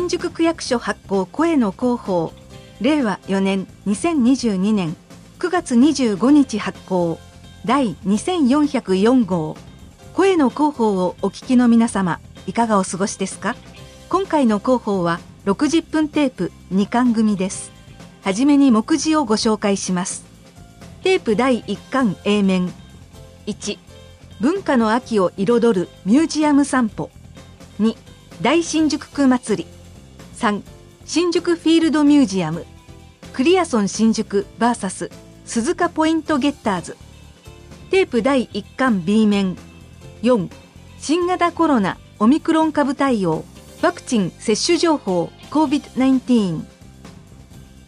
新宿区役所発行声の広報令和4年2022年9月25日発行第2404号声の広報をお聞きの皆様いかがお過ごしですか今回の広報は60分テープ2巻組ですはじめに目次をご紹介しますテープ第1巻 A 面1文化の秋を彩るミュージアム散歩2大新宿区祭り3新宿フィールドミュージアムクリアソン新宿 VS 鈴鹿ポイントゲッターズテープ第1巻 B 面4新型コロナオミクロン株対応ワクチン接種情報 COVID-19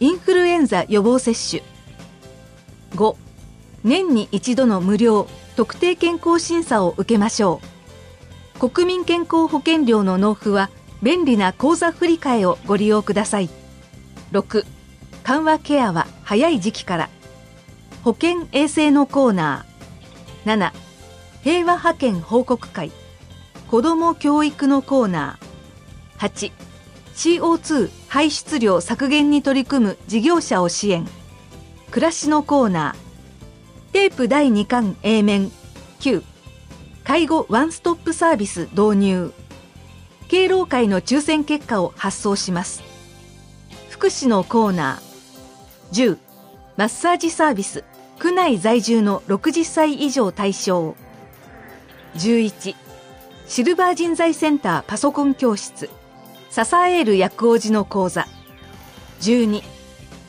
インフルエンザ予防接種5年に一度の無料特定健康審査を受けましょう国民健康保険料の納付は便利な口座振替をご利用ください6緩和ケアは早い時期から保健衛生のコーナー7平和派遣報告会子ども教育のコーナー 8CO2 排出量削減に取り組む事業者を支援暮らしのコーナーテープ第2巻 A 面9介護ワンストップサービス導入敬老会の抽選結果を発送します福祉のコーナー10マッサージサービス区内在住の60歳以上対象11シルバー人材センターパソコン教室支える薬王子の講座12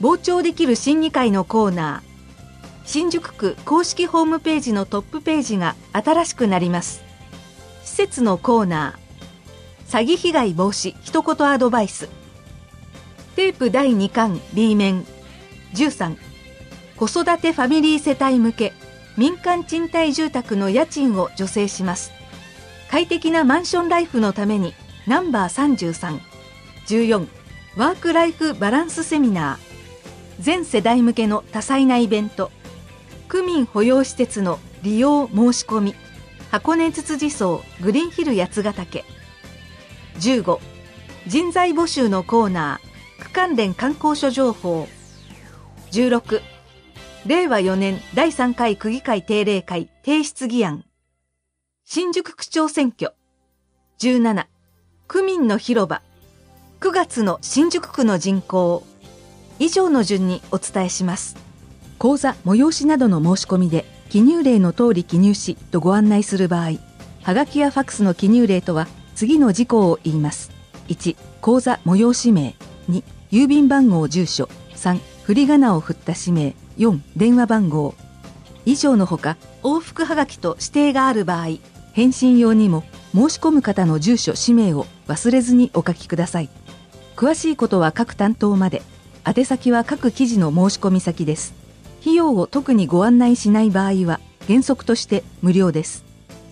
傍聴できる審議会のコーナー新宿区公式ホームページのトップページが新しくなります施設のコーナー詐欺被害防止一言アドバイステープ第2巻 B 面13子育てファミリー世帯向け民間賃貸住宅の家賃を助成します快適なマンションライフのためにナンバー3314ワーク・ライフ・バランスセミナー全世代向けの多彩なイベント区民保養施設の利用申し込み箱根つつじ荘グリーンヒル八ヶ岳15人材募集のコーナー区関連観光所情報16令和4年第3回区議会定例会提出議案新宿区長選挙17区民の広場9月の新宿区の人口以上の順にお伝えします講座催しなどの申し込みで記入例の通り記入しとご案内する場合はがきやファックスの記入例とは次の事項を言います1口座催し名2郵便番号住所3振り仮名を振った氏名4電話番号以上のほか往復はがきと指定がある場合返信用にも申し込む方の住所氏名を忘れずにお書きください詳しいことは各担当まで宛先は各記事の申し込み先です費用を特にご案内しない場合は原則として無料です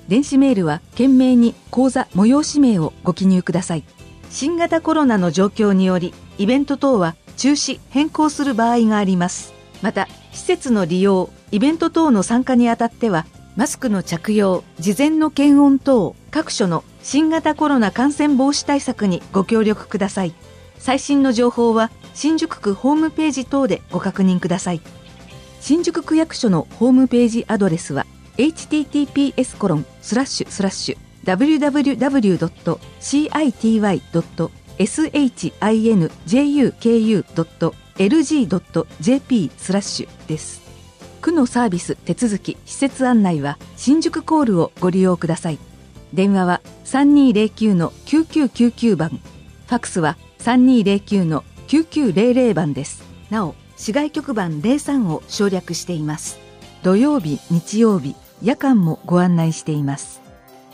電子メールは懸命に口座催し名をご記入ください新型コロナの状況によりイベント等は中止変更する場合がありますまた施設の利用イベント等の参加にあたってはマスクの着用事前の検温等各所の新型コロナ感染防止対策にご協力ください最新の情報は新宿区ホームページ等でご確認ください新宿区役所のホームページアドレスは「https コロンスラッシュスラッシュ www.city.shinjuku.lg.jp スラッシュです。区のサービス手続き施設案内は新宿コールをご利用ください。電話は3209の9999番、ファクスは3209の9900番です。なお、市外局番03を省略しています。土曜日、日曜日、夜間もご案内しています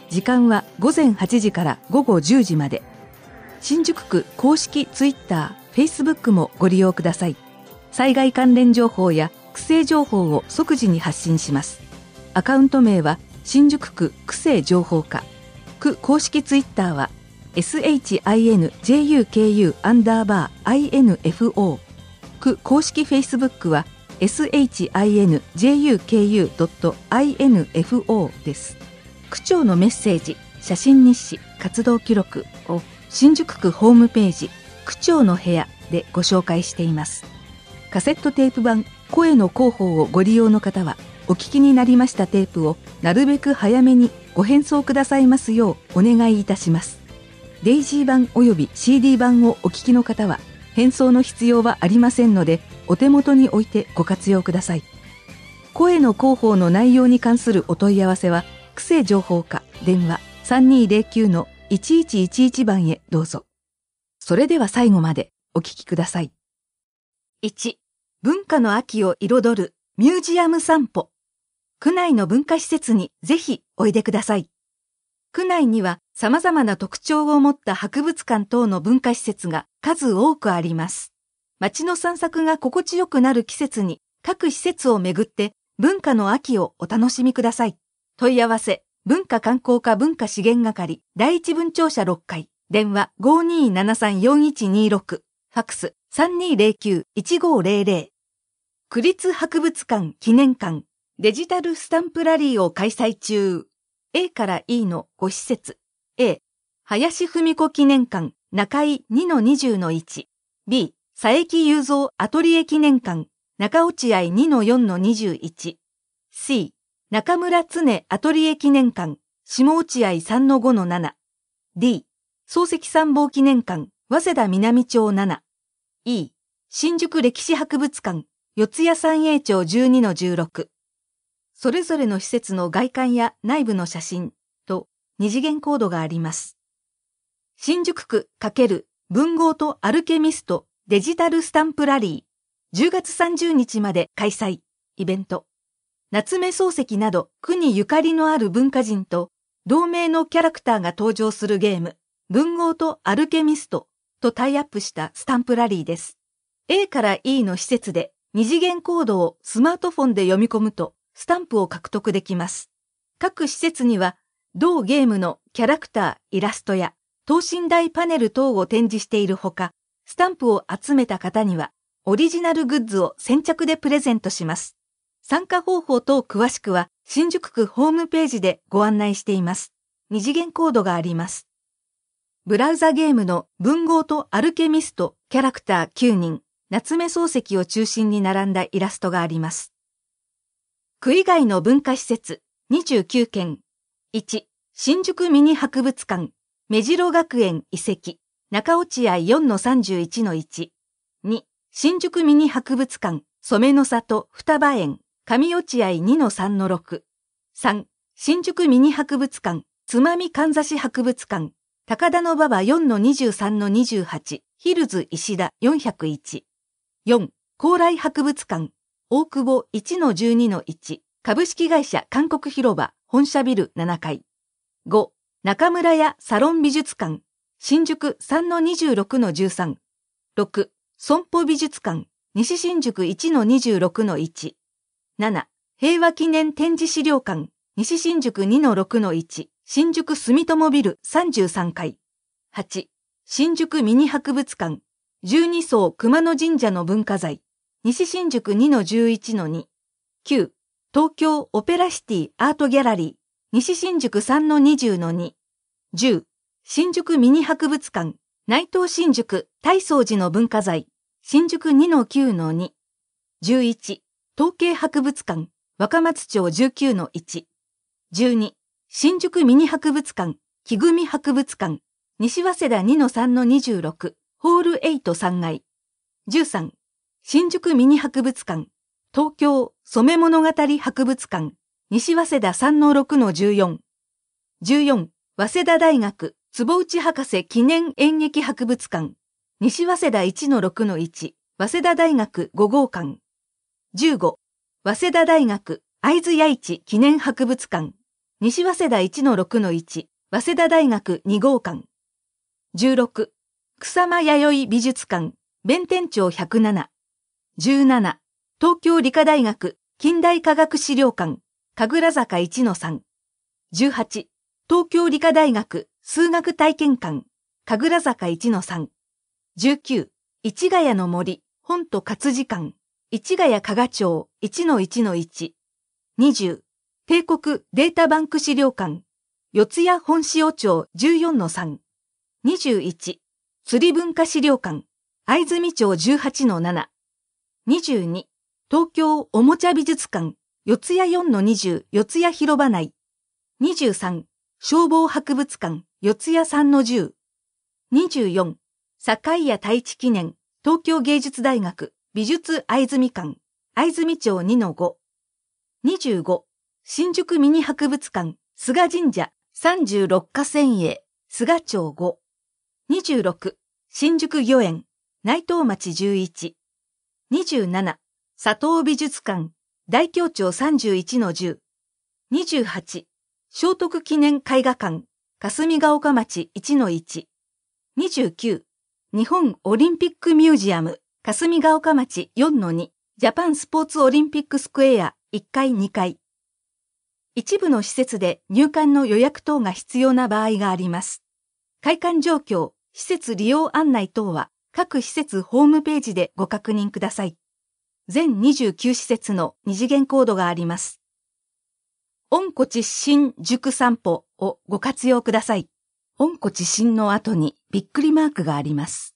時間は午前8時から午後10時まで新宿区公式ツイッター、フェイスブックもご利用ください災害関連情報や区政情報を即時に発信しますアカウント名は新宿区区政情報課区公式ツイッターは shinjuku アンダーバー info 区公式フェイスブックは shinjuku.info です区長のメッセージ写真日誌活動記録を新宿区ホームページ区長の部屋でご紹介していますカセットテープ版声の広報をご利用の方はお聞きになりましたテープをなるべく早めにご返送くださいますようお願いいたしますデイジー版および CD 版をお聞きの方は返送の必要はありませんのでお手元に置いてご活用ください声の広報の内容に関するお問い合わせは区政情報課電話3209-1111番へどうぞそれでは最後までお聞きください1文化の秋を彩るミュージアム散歩区内の文化施設にぜひおいでください区内には様々な特徴を持った博物館等の文化施設が数多くあります。街の散策が心地よくなる季節に各施設をめぐって文化の秋をお楽しみください。問い合わせ、文化観光課文化資源係第一文庁舎6階、電話52734126、ファクス3209-1500。区立博物館記念館デジタルスタンプラリーを開催中。A から E の5施設 A 林文子記念館中井2-20-1 B 佐伯雄三アトリエ記念館中落合2-4-21 C 中村常アトリエ記念館下落合3-5-7 D 漱石参謀記念館早稲田南町 7E 新宿歴史博物館四谷三栄町12-16それぞれの施設の外観や内部の写真と二次元コードがあります。新宿区×文豪とアルケミストデジタルスタンプラリー10月30日まで開催イベント夏目漱石など区にゆかりのある文化人と同名のキャラクターが登場するゲーム文豪とアルケミストとタイアップしたスタンプラリーです。A から E の施設で二次元コードをスマートフォンで読み込むとスタンプを獲得できます。各施設には、同ゲームのキャラクター、イラストや、等身大パネル等を展示しているほか、スタンプを集めた方には、オリジナルグッズを先着でプレゼントします。参加方法等詳しくは、新宿区ホームページでご案内しています。二次元コードがあります。ブラウザゲームの文豪とアルケミスト、キャラクター9人、夏目漱石を中心に並んだイラストがあります。区以外の文化施設29件。1、新宿ミニ博物館、目白学園遺跡、中落合4の31の1。2、新宿ミニ博物館、染の里双葉園、上落合2の3の6。3、新宿ミニ博物館、つまみかんざし博物館、高田の馬場4の23の28、ヒルズ石田401。4、高麗博物館、大久保1-12-1株式会社韓国広場本社ビル7階5中村屋サロン美術館新宿3-26-13 6損保美術館西新宿1-26-1 7平和記念展示資料館西新宿2-6-1新宿住友ビル33階8新宿ミニ博物館12層熊野神社の文化財西新宿2-11-2、9、東京オペラシティアートギャラリー、西新宿3-20-2、10、新宿ミニ博物館、内藤新宿、大掃寺の文化財、新宿2-9-2、11、統計博物館、若松町19-1、12、新宿ミニ博物館、木組博物館、西早稲田2-3-26、ホール8 3階、13、新宿ミニ博物館、東京染物語博物館、西早稲田3-6-14。14、早稲田大学、坪内博士記念演劇博物館、西早稲田1-6-1、早稲田大学5号館。15、早稲田大学、会津八市記念博物館、西早稲田1-6-1、早稲田大学2号館。16、草間弥生美術館、弁天町107。17、東京理科大学近代科学資料館、神楽坂1の3。18、東京理科大学数学体験館、神楽坂1の3。19、市ヶ谷の森、本と活字館、市ヶ谷加賀町1の1の1。20、帝国データバンク資料館、四谷本塩町14の3。21、釣り文化資料館、藍住町18の7。22東京おもちゃ美術館四谷4の20四谷広場内23消防博物館四谷3の10 24堺屋太一記念東京芸術大学美術藍住館藍住町2の5 25新宿ミニ博物館菅神社36河川営菅町5 26新宿御苑内藤町11 27佐藤美術館大協調31の10 28聖徳記念絵画館霞ヶ丘町1の1 29日本オリンピックミュージアム霞ヶ丘町4の2ジャパンスポーツオリンピックスクエア1階2階一部の施設で入館の予約等が必要な場合があります。開館状況、施設利用案内等は各施設ホームページでご確認ください。全29施設の二次元コードがあります。温故知新塾散歩をご活用ください。温故知新の後にびっくりマークがあります。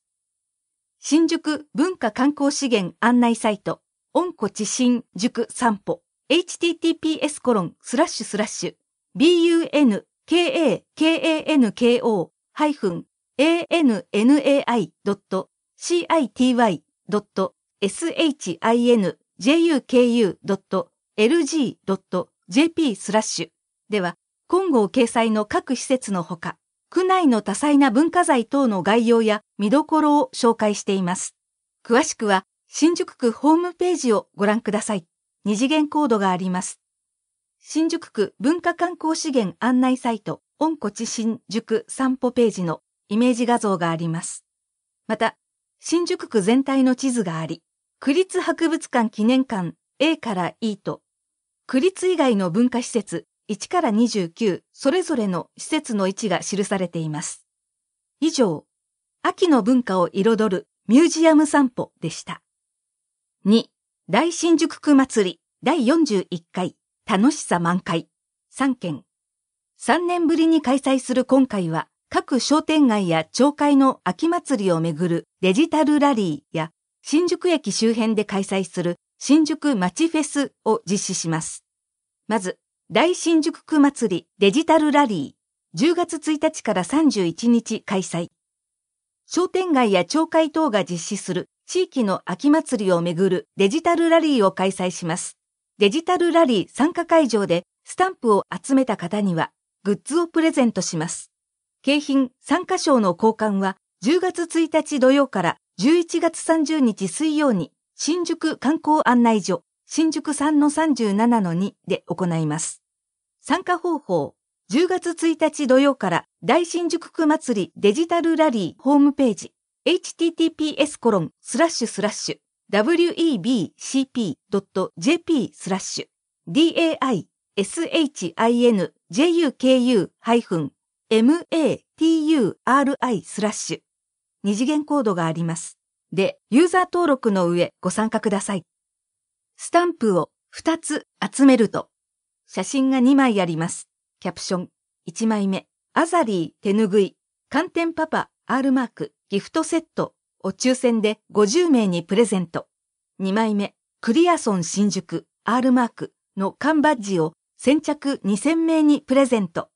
新宿文化観光資源案内サイト、温故知新塾散歩、https コロンスラッシュスラッシュ、bunkanko-k k a annai.city.shinjuku.lg.jp スラッシュでは、今後掲載の各施設のほか、区内の多彩な文化財等の概要や見どころを紹介しています。詳しくは、新宿区ホームページをご覧ください。二次元コードがあります。新宿区文化観光資源案内サイト、温故知新宿散歩ページのイメージ画像があります。また、新宿区全体の地図があり、区立博物館記念館 A から E と、区立以外の文化施設1から29それぞれの施設の位置が記されています。以上、秋の文化を彩るミュージアム散歩でした。2、大新宿区祭り第41回楽しさ満開3件。3年ぶりに開催する今回は、各商店街や町会の秋祭りをめぐるデジタルラリーや新宿駅周辺で開催する新宿町フェスを実施します。まず、大新宿区祭りデジタルラリー10月1日から31日開催。商店街や町会等が実施する地域の秋祭りをめぐるデジタルラリーを開催します。デジタルラリー参加会場でスタンプを集めた方にはグッズをプレゼントします。京浜参加賞の交換は10月1日土曜から11月30日水曜に新宿観光案内所新宿3-37-2で行います。参加方法10月1日土曜から大新宿区祭りデジタルラリーホームページ https コロンスラッシュスラッシュ webcp.jp スラッシュ daishinjuku-8 maturi スラッシュ二次元コードがあります。で、ユーザー登録の上ご参加ください。スタンプを2つ集めると、写真が2枚あります。キャプション1枚目、アザリー手ぬぐい、寒天パパ R マークギフトセットを抽選で50名にプレゼント。2枚目、クリアソン新宿 R マークの缶バッジを先着2000名にプレゼント。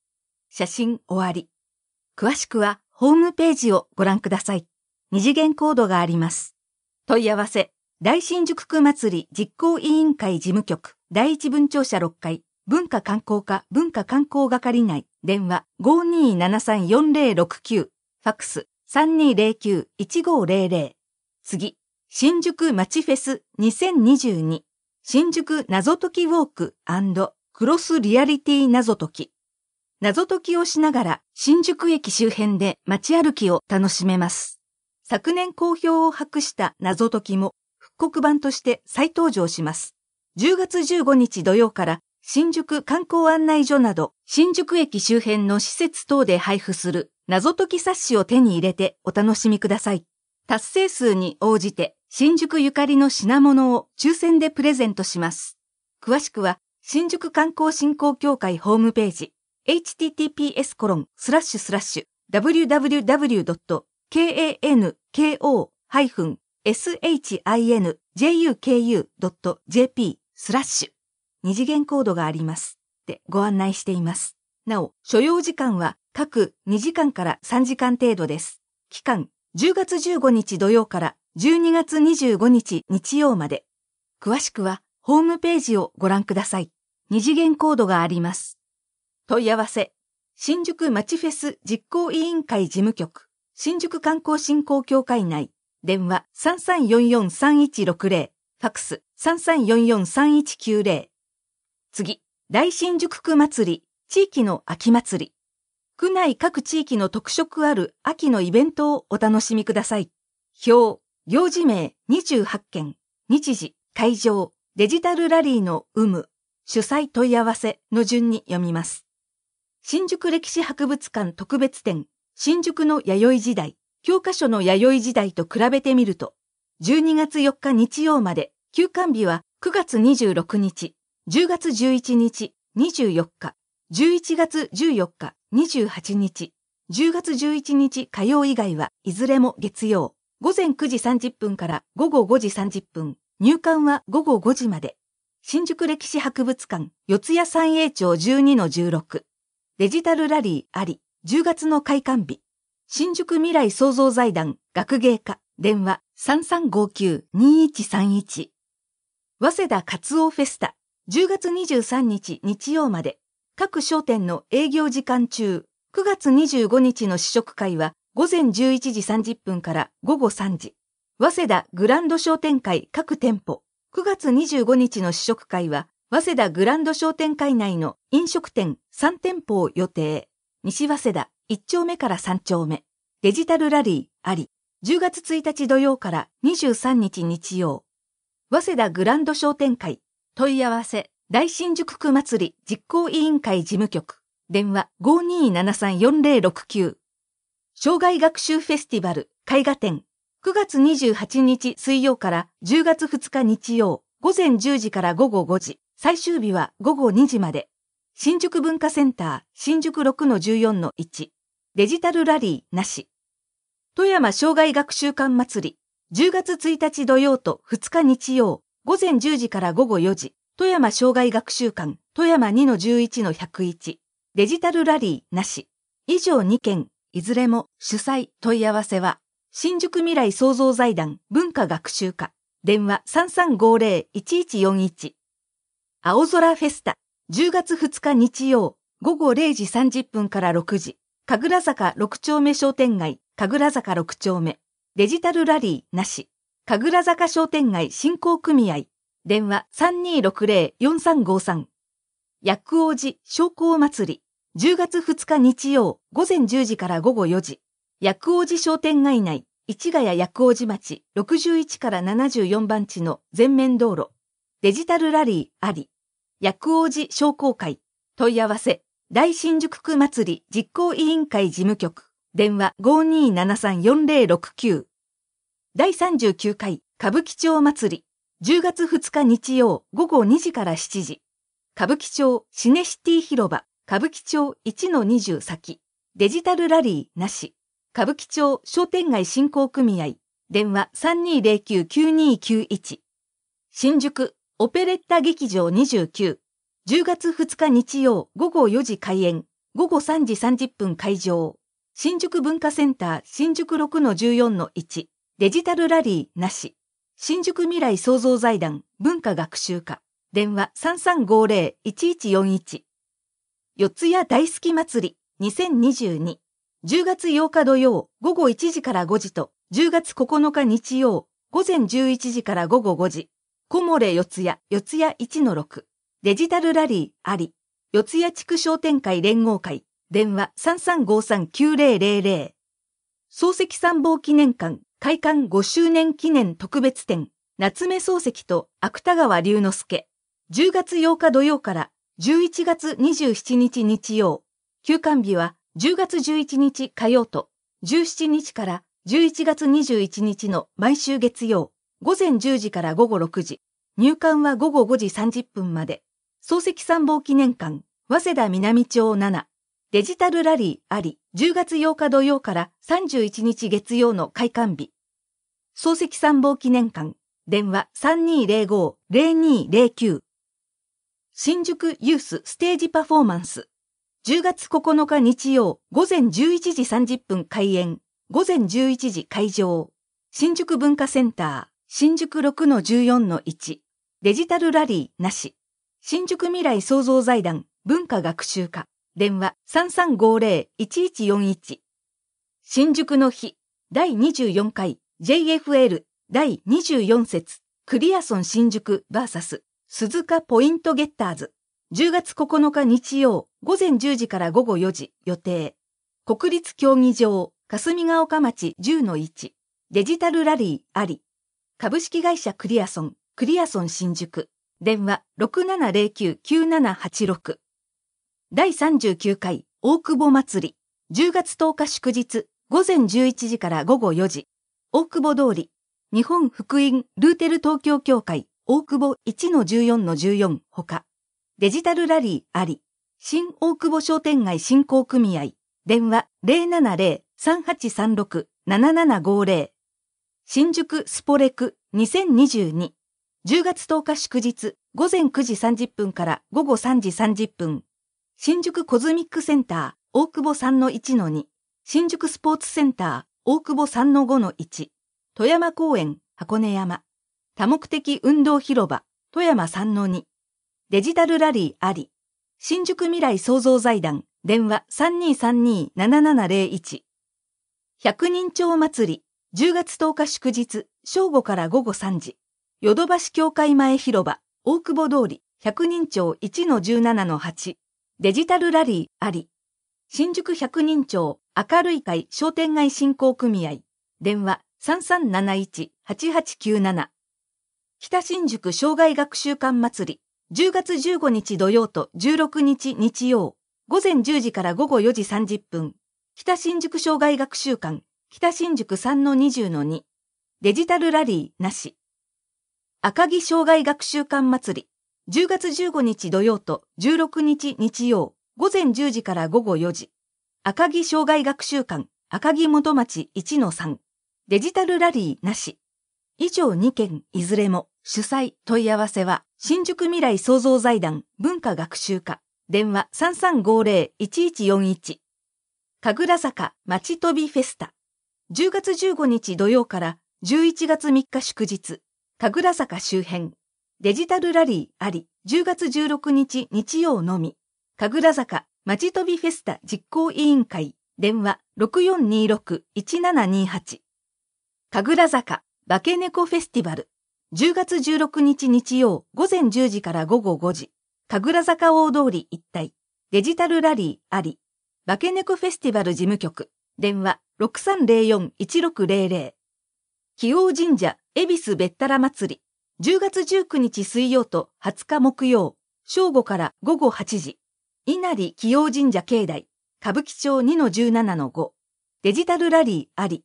写真終わり。詳しくはホームページをご覧ください。二次元コードがあります。問い合わせ、大新宿区祭り実行委員会事務局、第一文庁舎6階、文化観光課文化観光係内、電話52734069、ファクス3209-1500。次、新宿町フェス2022、新宿謎解きウォーククロスリアリティ謎解き。謎解きをしながら新宿駅周辺で街歩きを楽しめます。昨年好評を博した謎解きも復刻版として再登場します。10月15日土曜から新宿観光案内所など新宿駅周辺の施設等で配布する謎解き冊子を手に入れてお楽しみください。達成数に応じて新宿ゆかりの品物を抽選でプレゼントします。詳しくは新宿観光振興協会ホームページ https コロンスラッシュスラッシュ www.kanko-shinjuku.jp スラッシュ二次元コードがありますでご案内しています。なお、所要時間は各2時間から3時間程度です。期間10月15日土曜から12月25日日曜まで。詳しくはホームページをご覧ください。二次元コードがあります。問い合わせ、新宿町フェス実行委員会事務局、新宿観光振興協会内、電話33443160、ファクス33443190。次、大新宿区祭り、地域の秋祭り。区内各地域の特色ある秋のイベントをお楽しみください。表、行事名28件、日時、会場、デジタルラリーの有無、主催問い合わせの順に読みます。新宿歴史博物館特別展、新宿の弥生時代、教科書の弥生時代と比べてみると、12月4日日曜まで、休館日は9月26日、10月11日、24日、11月14日、28日、10月11日火曜以外はいずれも月曜、午前9時30分から午後5時30分、入館は午後5時まで、新宿歴史博物館、四谷三栄町12-16。デジタルラリーあり、10月の開館日。新宿未来創造財団学芸家電話3359-2131。早稲田カツオフェスタ10月23日日曜まで各商店の営業時間中9月25日の試食会は午前11時30分から午後3時。早稲田グランド商店会各店舗9月25日の試食会は早稲田グランド商店会内の飲食店3店舗を予定。西早稲田1丁目から3丁目。デジタルラリーあり。10月1日土曜から23日日曜。早稲田グランド商店会。問い合わせ。大新宿区祭り実行委員会事務局。電話52734069。障害学習フェスティバル絵画展。9月28日水曜から10月2日日曜。午前10時から午後5時。最終日は午後2時まで、新宿文化センター新宿6の14の1、デジタルラリーなし。富山障害学習館祭り、10月1日土曜と2日日曜、午前10時から午後4時、富山障害学習館富山2の11の101、デジタルラリーなし。以上2件、いずれも主催問い合わせは、新宿未来創造財団文化学習課、電話3350-1141。青空フェスタ、10月2日日曜、午後0時30分から6時、神楽坂6丁目商店街、神楽坂6丁目、デジタルラリーなし、神楽坂商店街振興組合、電話3260-4353、薬王寺商工祭り、10月2日日曜、午前10時から午後4時、薬王寺商店街内、市ヶ谷薬王寺町61から74番地の全面道路、デジタルラリーあり、薬王寺商工会、問い合わせ、大新宿区祭り実行委員会事務局、電話52734069。第39回歌舞伎町祭り、10月2日日曜午後2時から7時。歌舞伎町シネシティ広場、歌舞伎町1-20先。デジタルラリーなし。歌舞伎町商店街振興組合、電話32099291。新宿オペレッタ劇場29、10月2日日曜午後4時開演、午後3時30分会場、新宿文化センター新宿6の14の1、デジタルラリーなし、新宿未来創造財団文化学習課、電話3350-1141、四谷大好き祭り2022、10月8日土曜午後1時から5時と、10月9日日曜午前11時から午後5時、小漏四谷、四谷1-6、デジタルラリーあり、四谷地区商店会連合会、電話33539000。漱石参謀記念館、開館5周年記念特別展、夏目漱石と芥川龍之介。10月8日土曜から11月27日日曜。休館日は10月11日火曜と17日から11月21日の毎週月曜。午前10時から午後6時、入館は午後5時30分まで、漱石参謀記念館、早稲田南町7、デジタルラリーあり、10月8日土曜から31日月曜の開館日。漱石参謀記念館、電話3205-0209。新宿ユースステージパフォーマンス。10月9日日曜午前11時30分開演、午前11時会場。新宿文化センター。新宿6の14の1デジタルラリーなし新宿未来創造財団文化学習課電話3350-1141新宿の日第24回 JFL 第24節クリアソン新宿 VS 鈴鹿ポイントゲッターズ10月9日日曜午前10時から午後4時予定国立競技場霞ヶ丘町10の1デジタルラリーあり株式会社クリアソン、クリアソン新宿、電話6709-9786。第39回大久保祭り、10月10日祝日、午前11時から午後4時、大久保通り、日本福音ルーテル東京協会、大久保1-14-14ほか、デジタルラリーあり、新大久保商店街振興組合、電話070-3836-7750新宿スポレク2022 10月10日祝日午前9時30分から午後3時30分新宿コズミックセンター大久保3-1-2新宿スポーツセンター大久保3-5-1富山公園箱根山多目的運動広場富山3-2デジタルラリーあり新宿未来創造財団電話3232-7701 100人町祭り10月10日祝日、正午から午後3時、ヨドバシ協会前広場、大久保通り、百人町1-17-8、デジタルラリーあり、新宿百人町明るい会商店街振興組合、電話3371-8897、北新宿障害学習館祭り、10月15日土曜と16日日曜、午前10時から午後4時30分、北新宿障害学習館北新宿3-20-2デジタルラリーなし赤城障害学習館祭り10月15日土曜と16日日曜午前10時から午後4時赤城障害学習館赤城元町1-3デジタルラリーなし以上2件いずれも主催問い合わせは新宿未来創造財団文化学習課電話3350-1141神楽坂町飛びフェスタ10月15日土曜から11月3日祝日、神楽坂周辺、デジタルラリーあり、10月16日日曜のみ、神楽坂町飛びフェスタ実行委員会、電話6426-1728。神楽坂化け猫フェスティバル、10月16日日曜午前10時から午後5時、神楽坂大通り一帯、デジタルラリーあり、化け猫フェスティバル事務局。電話6304-1600。紀王神社恵比寿べったら祭り。10月19日水曜と20日木曜、正午から午後8時。稲荷紀王神社境内、歌舞伎町2-17-5。デジタルラリーあり。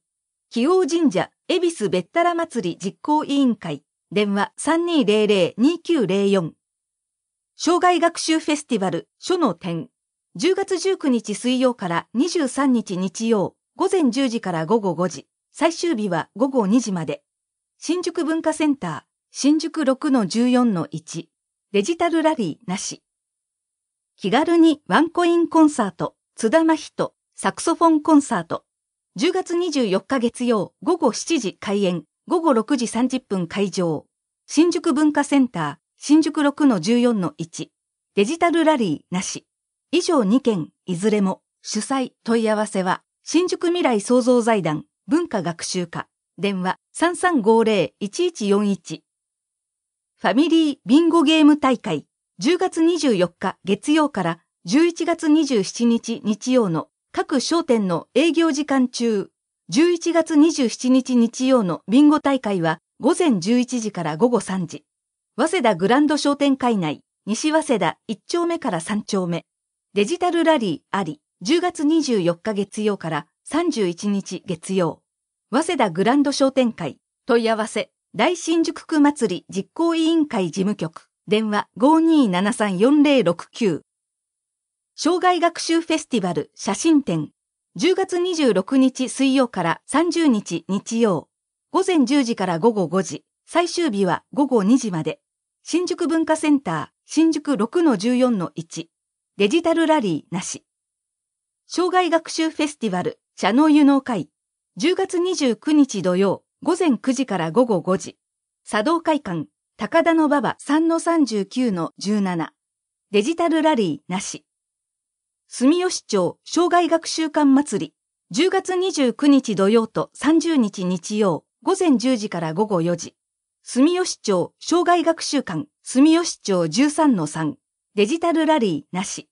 紀王神社恵比寿べったら祭り実行委員会。電話3200-2904。障害学習フェスティバル書の点。10月19日水曜から23日日曜午前10時から午後5時、最終日は午後2時まで。新宿文化センター、新宿6の14の1、デジタルラリーなし。気軽にワンコインコンサート、津田真人、サクソフォンコンサート。10月24日月曜午後7時開演、午後6時30分会場。新宿文化センター、新宿6の14の1、デジタルラリーなし。以上2件、いずれも、主催問い合わせは、新宿未来創造財団文化学習課、電話3350-1141。ファミリービンゴゲーム大会、10月24日月曜から11月27日日曜の各商店の営業時間中、11月27日日曜のビンゴ大会は午前11時から午後3時、早稲田グランド商店会内、西早稲田1丁目から3丁目、デジタルラリーあり、10月24日月曜から31日月曜、早稲田グランド商店会、問い合わせ、大新宿区祭り実行委員会事務局、電話52734069。障害学習フェスティバル写真展、10月26日水曜から30日日曜、午前10時から午後5時、最終日は午後2時まで、新宿文化センター、新宿6-14-1、デジタルラリーなし。障害学習フェスティバル、社能湯能会、10月29日土曜、午前9時から午後5時、茶道会館、高田の馬場3-39の17、デジタルラリーなし。住吉町障害学習館祭り、10月29日土曜と30日日曜、午前10時から午後4時、住吉町障害学習館、住吉町13-3、デジタルラリーなし。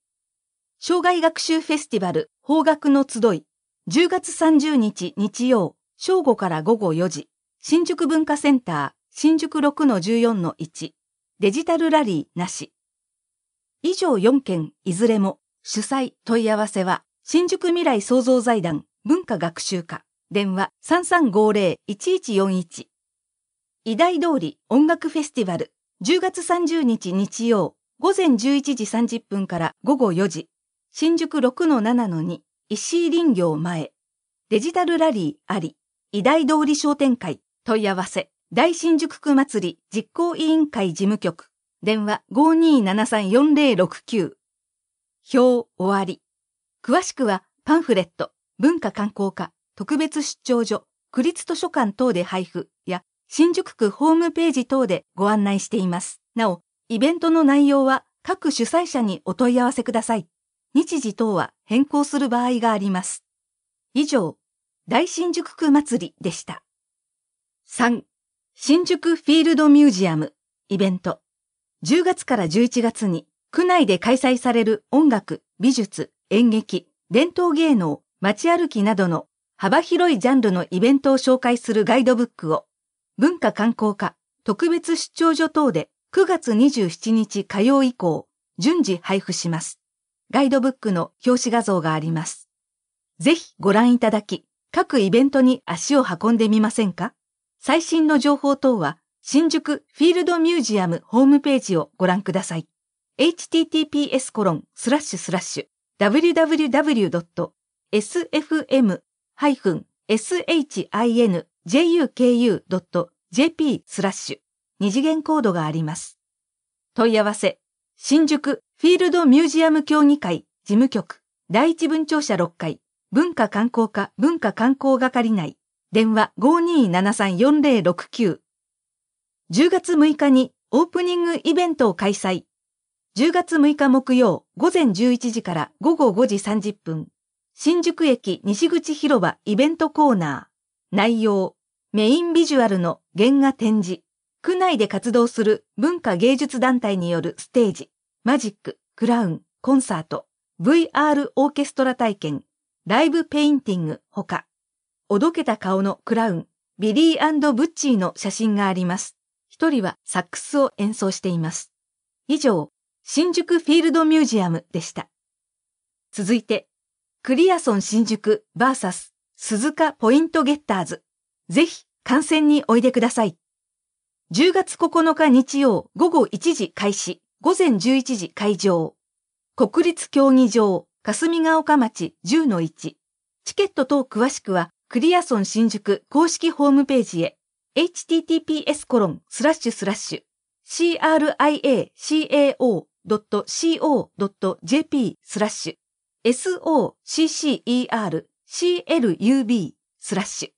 障害学習フェスティバル方角の集い。10月30日日曜、正午から午後4時。新宿文化センター、新宿6-14-1。デジタルラリーなし。以上4件いずれも主催問い合わせは新宿未来創造財団文化学習課電話3350-1141医大通り音楽フェスティバル10月30日日曜午前11時30分から午後4時、新宿6-7-2、石井林業前、デジタルラリーあり、偉大通り商店会、問い合わせ、大新宿区祭り実行委員会事務局、電話52734069、表終わり。詳しくはパンフレット、文化観光課、特別出張所、区立図書館等で配布や新宿区ホームページ等でご案内しています。なお、イベントの内容は各主催者にお問い合わせください。日時等は変更する場合があります。以上、大新宿区祭りでした。3、新宿フィールドミュージアムイベント。10月から11月に区内で開催される音楽、美術、演劇、伝統芸能、街歩きなどの幅広いジャンルのイベントを紹介するガイドブックを文化観光課特別出張所等で9月27日火曜以降、順次配布します。ガイドブックの表紙画像があります。ぜひご覧いただき、各イベントに足を運んでみませんか最新の情報等は、新宿フィールドミュージアムホームページをご覧ください。https コロンスラッシュスラッシュ www.sfm-shinjuku.jp スラッシュ二次元コードがあります。問い合わせ、新宿フィールドミュージアム協議会事務局第一文庁舎6階文化観光課文化観光係内電話52734069 10月6日にオープニングイベントを開催。10月6日木曜午前11時から午後5時30分、新宿駅西口広場イベントコーナー。内容、メインビジュアルの原画展示。区内で活動する文化芸術団体によるステージ、マジック、クラウン、コンサート、VR オーケストラ体験、ライブペインティングほか、おどけた顔のクラウン、ビリーブッチーの写真があります。一人はサックスを演奏しています。以上、新宿フィールドミュージアムでした。続いて、クリアソン新宿 VS 鈴鹿ポイントゲッターズ。ぜひ、観戦においでください。10月9日日曜午後1時開始、午前11時会場。国立競技場、霞ヶ丘町10-1。チケット等詳しくは、クリアソン新宿公式ホームページへ、https コロンスラッシュスラッシュ criacao.co.jp スラッシュ soccerclub スラッシュ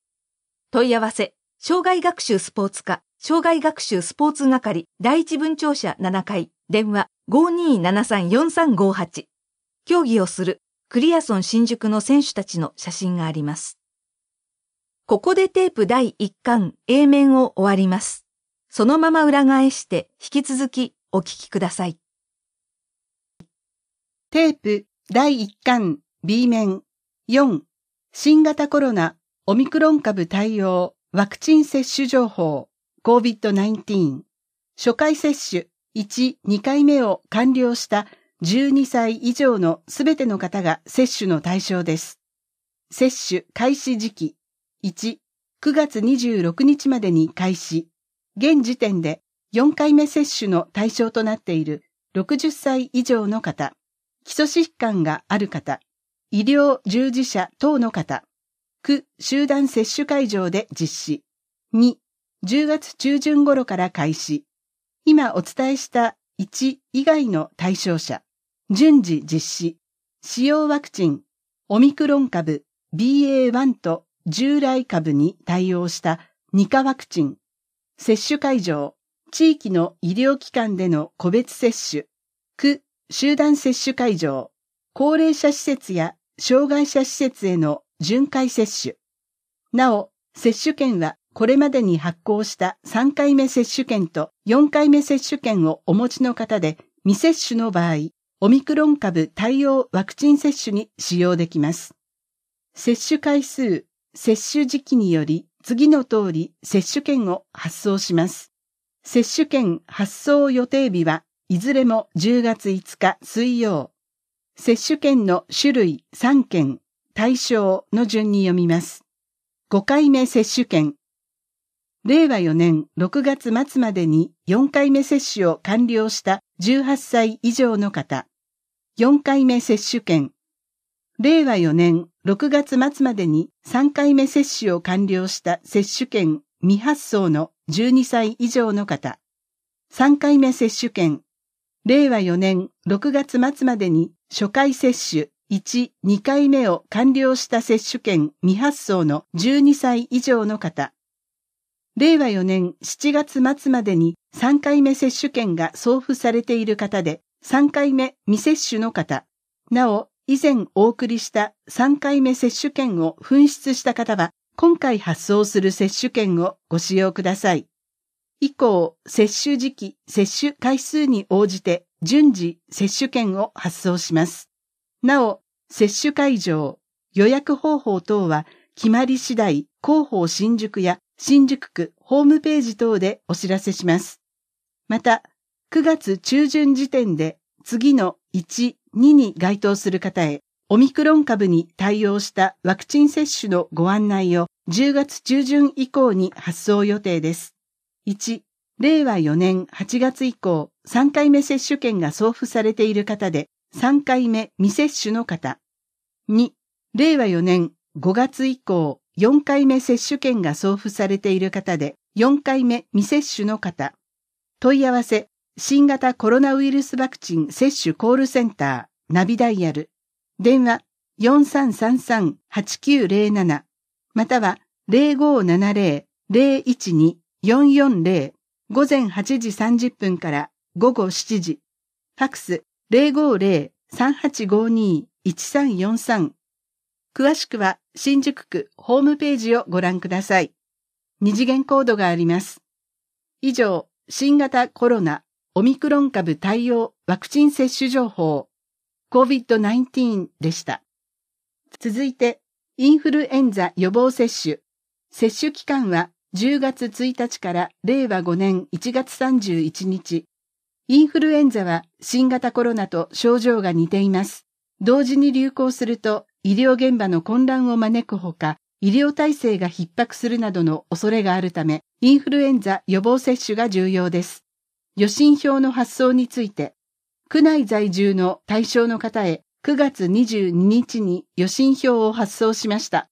問い合わせ、障害学習スポーツ科障害学習スポーツ係第一文庁舎7階電話52734358競技をするクリアソン新宿の選手たちの写真があります。ここでテープ第1巻 A 面を終わります。そのまま裏返して引き続きお聞きください。テープ第1巻 B 面4新型コロナオミクロン株対応ワクチン接種情報 COVID-19 初回接種1、2回目を完了した12歳以上のすべての方が接種の対象です。接種開始時期1、9月26日までに開始。現時点で4回目接種の対象となっている60歳以上の方、基礎疾患がある方、医療従事者等の方、区集団接種会場で実施。2、10月中旬頃から開始、今お伝えした1以外の対象者、順次実施、使用ワクチン、オミクロン株 BA.1 と従来株に対応した2価ワクチン、接種会場、地域の医療機関での個別接種、区集団接種会場、高齢者施設や障害者施設への巡回接種。なお、接種券はこれまでに発行した3回目接種券と4回目接種券をお持ちの方で未接種の場合、オミクロン株対応ワクチン接種に使用できます。接種回数、接種時期により次の通り接種券を発送します。接種券発送予定日はいずれも10月5日水曜。接種券の種類3件、対象の順に読みます。5回目接種券、令和4年6月末までに4回目接種を完了した18歳以上の方、4回目接種券、令和4年6月末までに3回目接種を完了した接種券未発送の12歳以上の方、3回目接種券、令和4年6月末までに初回接種1、2回目を完了した接種券未発送の12歳以上の方、令和4年7月末までに3回目接種券が送付されている方で、3回目未接種の方、なお、以前お送りした3回目接種券を紛失した方は、今回発送する接種券をご使用ください。以降、接種時期、接種回数に応じて順次接種券を発送します。なお、接種会場、予約方法等は決まり次第広報新宿や新宿区ホームページ等でお知らせします。また、9月中旬時点で次の1、2に該当する方へ、オミクロン株に対応したワクチン接種のご案内を10月中旬以降に発送予定です。1、令和4年8月以降、3回目接種券が送付されている方で、3回目未接種の方。2、令和4年5月以降、4回目接種券が送付されている方で、4回目未接種の方。問い合わせ、新型コロナウイルスワクチン接種コールセンター、ナビダイヤル。電話、4333-8907または0570-012-440午前8時30分から午後7時ファクス050-3852-1343詳しくは新宿区ホームページをご覧ください。二次元コードがあります。以上、新型コロナオミクロン株対応ワクチン接種情報 COVID-19 でした。続いて、インフルエンザ予防接種。接種期間は10月1日から令和5年1月31日。インフルエンザは新型コロナと症状が似ています。同時に流行すると医療現場の混乱を招くほか、医療体制が逼迫するなどの恐れがあるため、インフルエンザ予防接種が重要です。予診票の発送について、区内在住の対象の方へ9月22日に予診票を発送しました。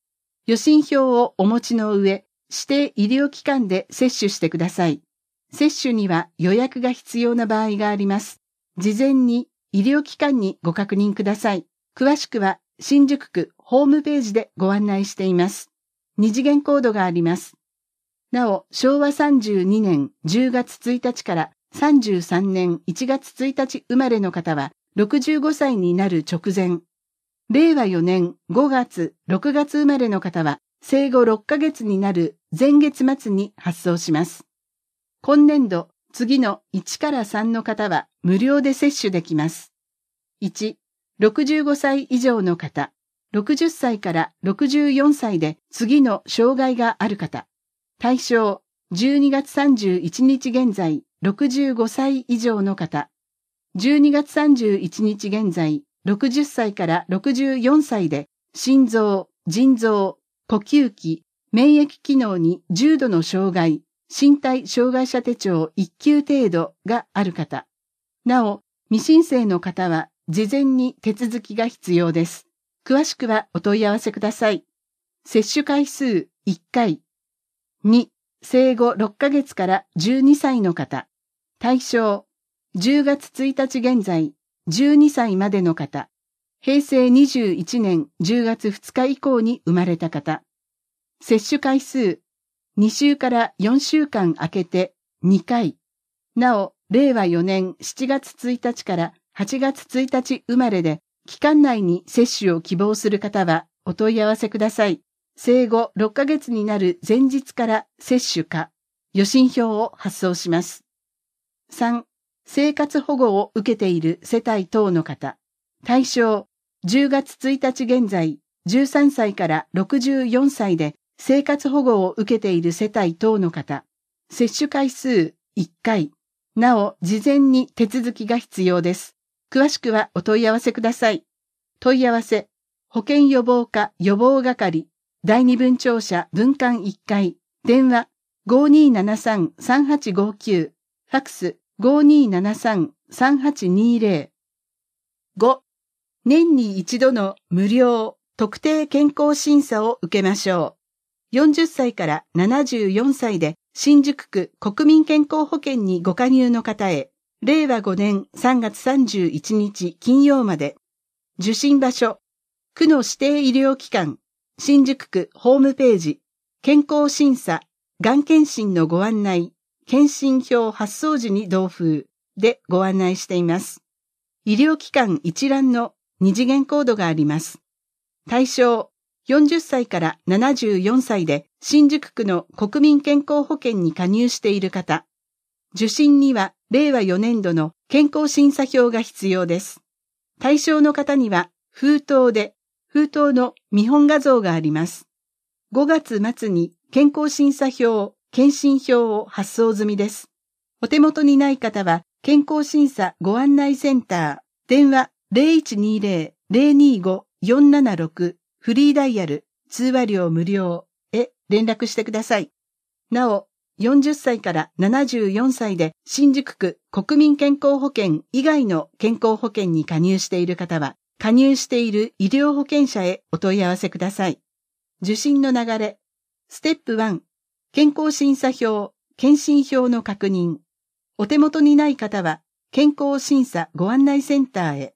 予診票をお持ちの上、指定医療機関で接種してください。接種には予約が必要な場合があります。事前に医療機関にご確認ください。詳しくは新宿区ホームページでご案内しています。二次元コードがあります。なお、昭和32年10月1日から33年1月1日生まれの方は、65歳になる直前、令和4年5月、6月生まれの方は、生後6ヶ月になる前月末に発送します。今年度、次の1から3の方は無料で接種できます。1、65歳以上の方、60歳から64歳で次の障害がある方、対象12月31日現在65歳以上の方、12月31日現在60歳から64歳で心臓、腎臓、呼吸器、免疫機能に重度の障害、身体障害者手帳1級程度がある方。なお、未申請の方は事前に手続きが必要です。詳しくはお問い合わせください。接種回数1回。2、生後6ヶ月から12歳の方。対象、10月1日現在、12歳までの方。平成21年10月2日以降に生まれた方。接種回数、2週から4週間空けて2回。なお、令和4年7月1日から8月1日生まれで、期間内に接種を希望する方はお問い合わせください。生後6ヶ月になる前日から接種か、予診票を発送します。3、生活保護を受けている世帯等の方、対象、10月1日現在、13歳から64歳で生活保護を受けている世帯等の方、接種回数1回、なお事前に手続きが必要です。詳しくはお問い合わせください。問い合わせ、保険予防課予防係、第二文庁舎文館1階、電話5273-3859、ファクス5273-3820。5、年に一度の無料特定健康審査を受けましょう。40歳から74歳で新宿区国民健康保険にご加入の方へ、令和5年3月31日金曜まで、受診場所、区の指定医療機関、新宿区ホームページ、健康審査、がん検診のご案内、検診票発送時に同封でご案内しています。医療機関一覧の二次元コードがあります。対象、40歳から74歳で新宿区の国民健康保険に加入している方、受診には令和4年度の健康審査票が必要です。対象の方には封筒で封筒の見本画像があります。5月末に健康審査票、検診票を発送済みです。お手元にない方は健康審査ご案内センター、電話0120-025-476フリーダイヤル、通話料無料へ連絡してください。なお、40歳から74歳で新宿区国民健康保険以外の健康保険に加入している方は、加入している医療保険者へお問い合わせください。受診の流れ。ステップ1、健康審査表、検診票の確認。お手元にない方は、健康審査ご案内センターへ。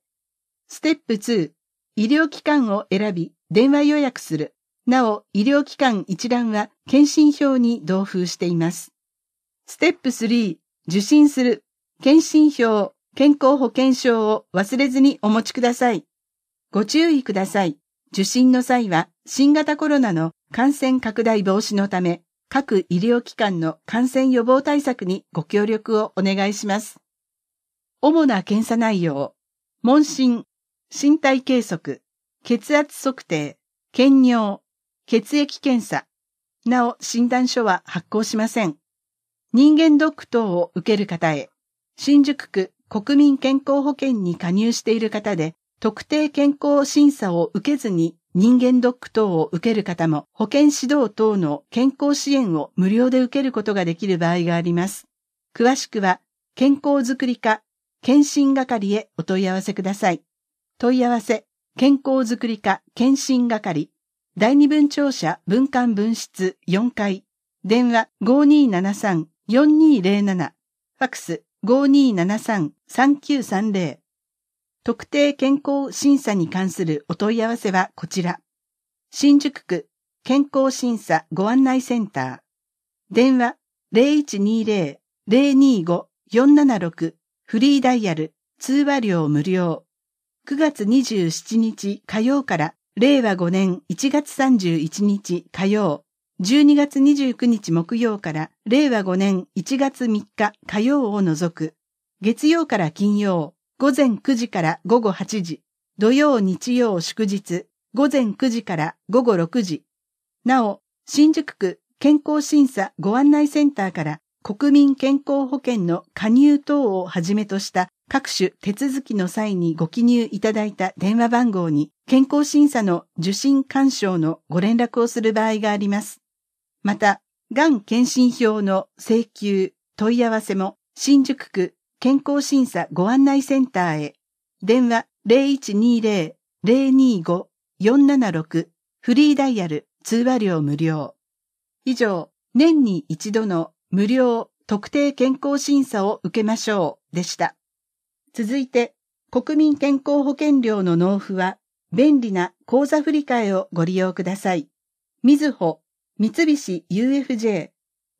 ステップ2、医療機関を選び、電話予約する。なお、医療機関一覧は検診票に同封しています。ステップ3、受診する、検診票、健康保険証を忘れずにお持ちください。ご注意ください。受診の際は、新型コロナの感染拡大防止のため、各医療機関の感染予防対策にご協力をお願いします。主な検査内容、問診、身体計測、血圧測定、検尿、血液検査、なお診断書は発行しません。人間ドック等を受ける方へ、新宿区国民健康保険に加入している方で、特定健康審査を受けずに人間ドック等を受ける方も保険指導等の健康支援を無料で受けることができる場合があります。詳しくは健康づくり課検診係へお問い合わせください。問い合わせ健康づくり課検診係第二文庁舎文館分室4階、電話5273-4207、ファクス5273-3930。特定健康審査に関するお問い合わせはこちら。新宿区健康審査ご案内センター。電話0120-025-476フリーダイヤル通話料無料。9月27日火曜から令和5年1月31日火曜、12月29日木曜から令和5年1月3日火曜を除く、月曜から金曜、午前9時から午後8時、土曜日曜祝日、午前9時から午後6時。なお、新宿区健康審査ご案内センターから国民健康保険の加入等をはじめとした各種手続きの際にご記入いただいた電話番号に健康審査の受診干渉のご連絡をする場合があります。また、がん検診票の請求、問い合わせも新宿区健康審査ご案内センターへ電話0120-025-476フリーダイヤル通話料無料。以上、年に一度の無料特定健康審査を受けましょうでした。続いて、国民健康保険料の納付は、便利な口座振替をご利用ください。みずほ、三菱 UFJ、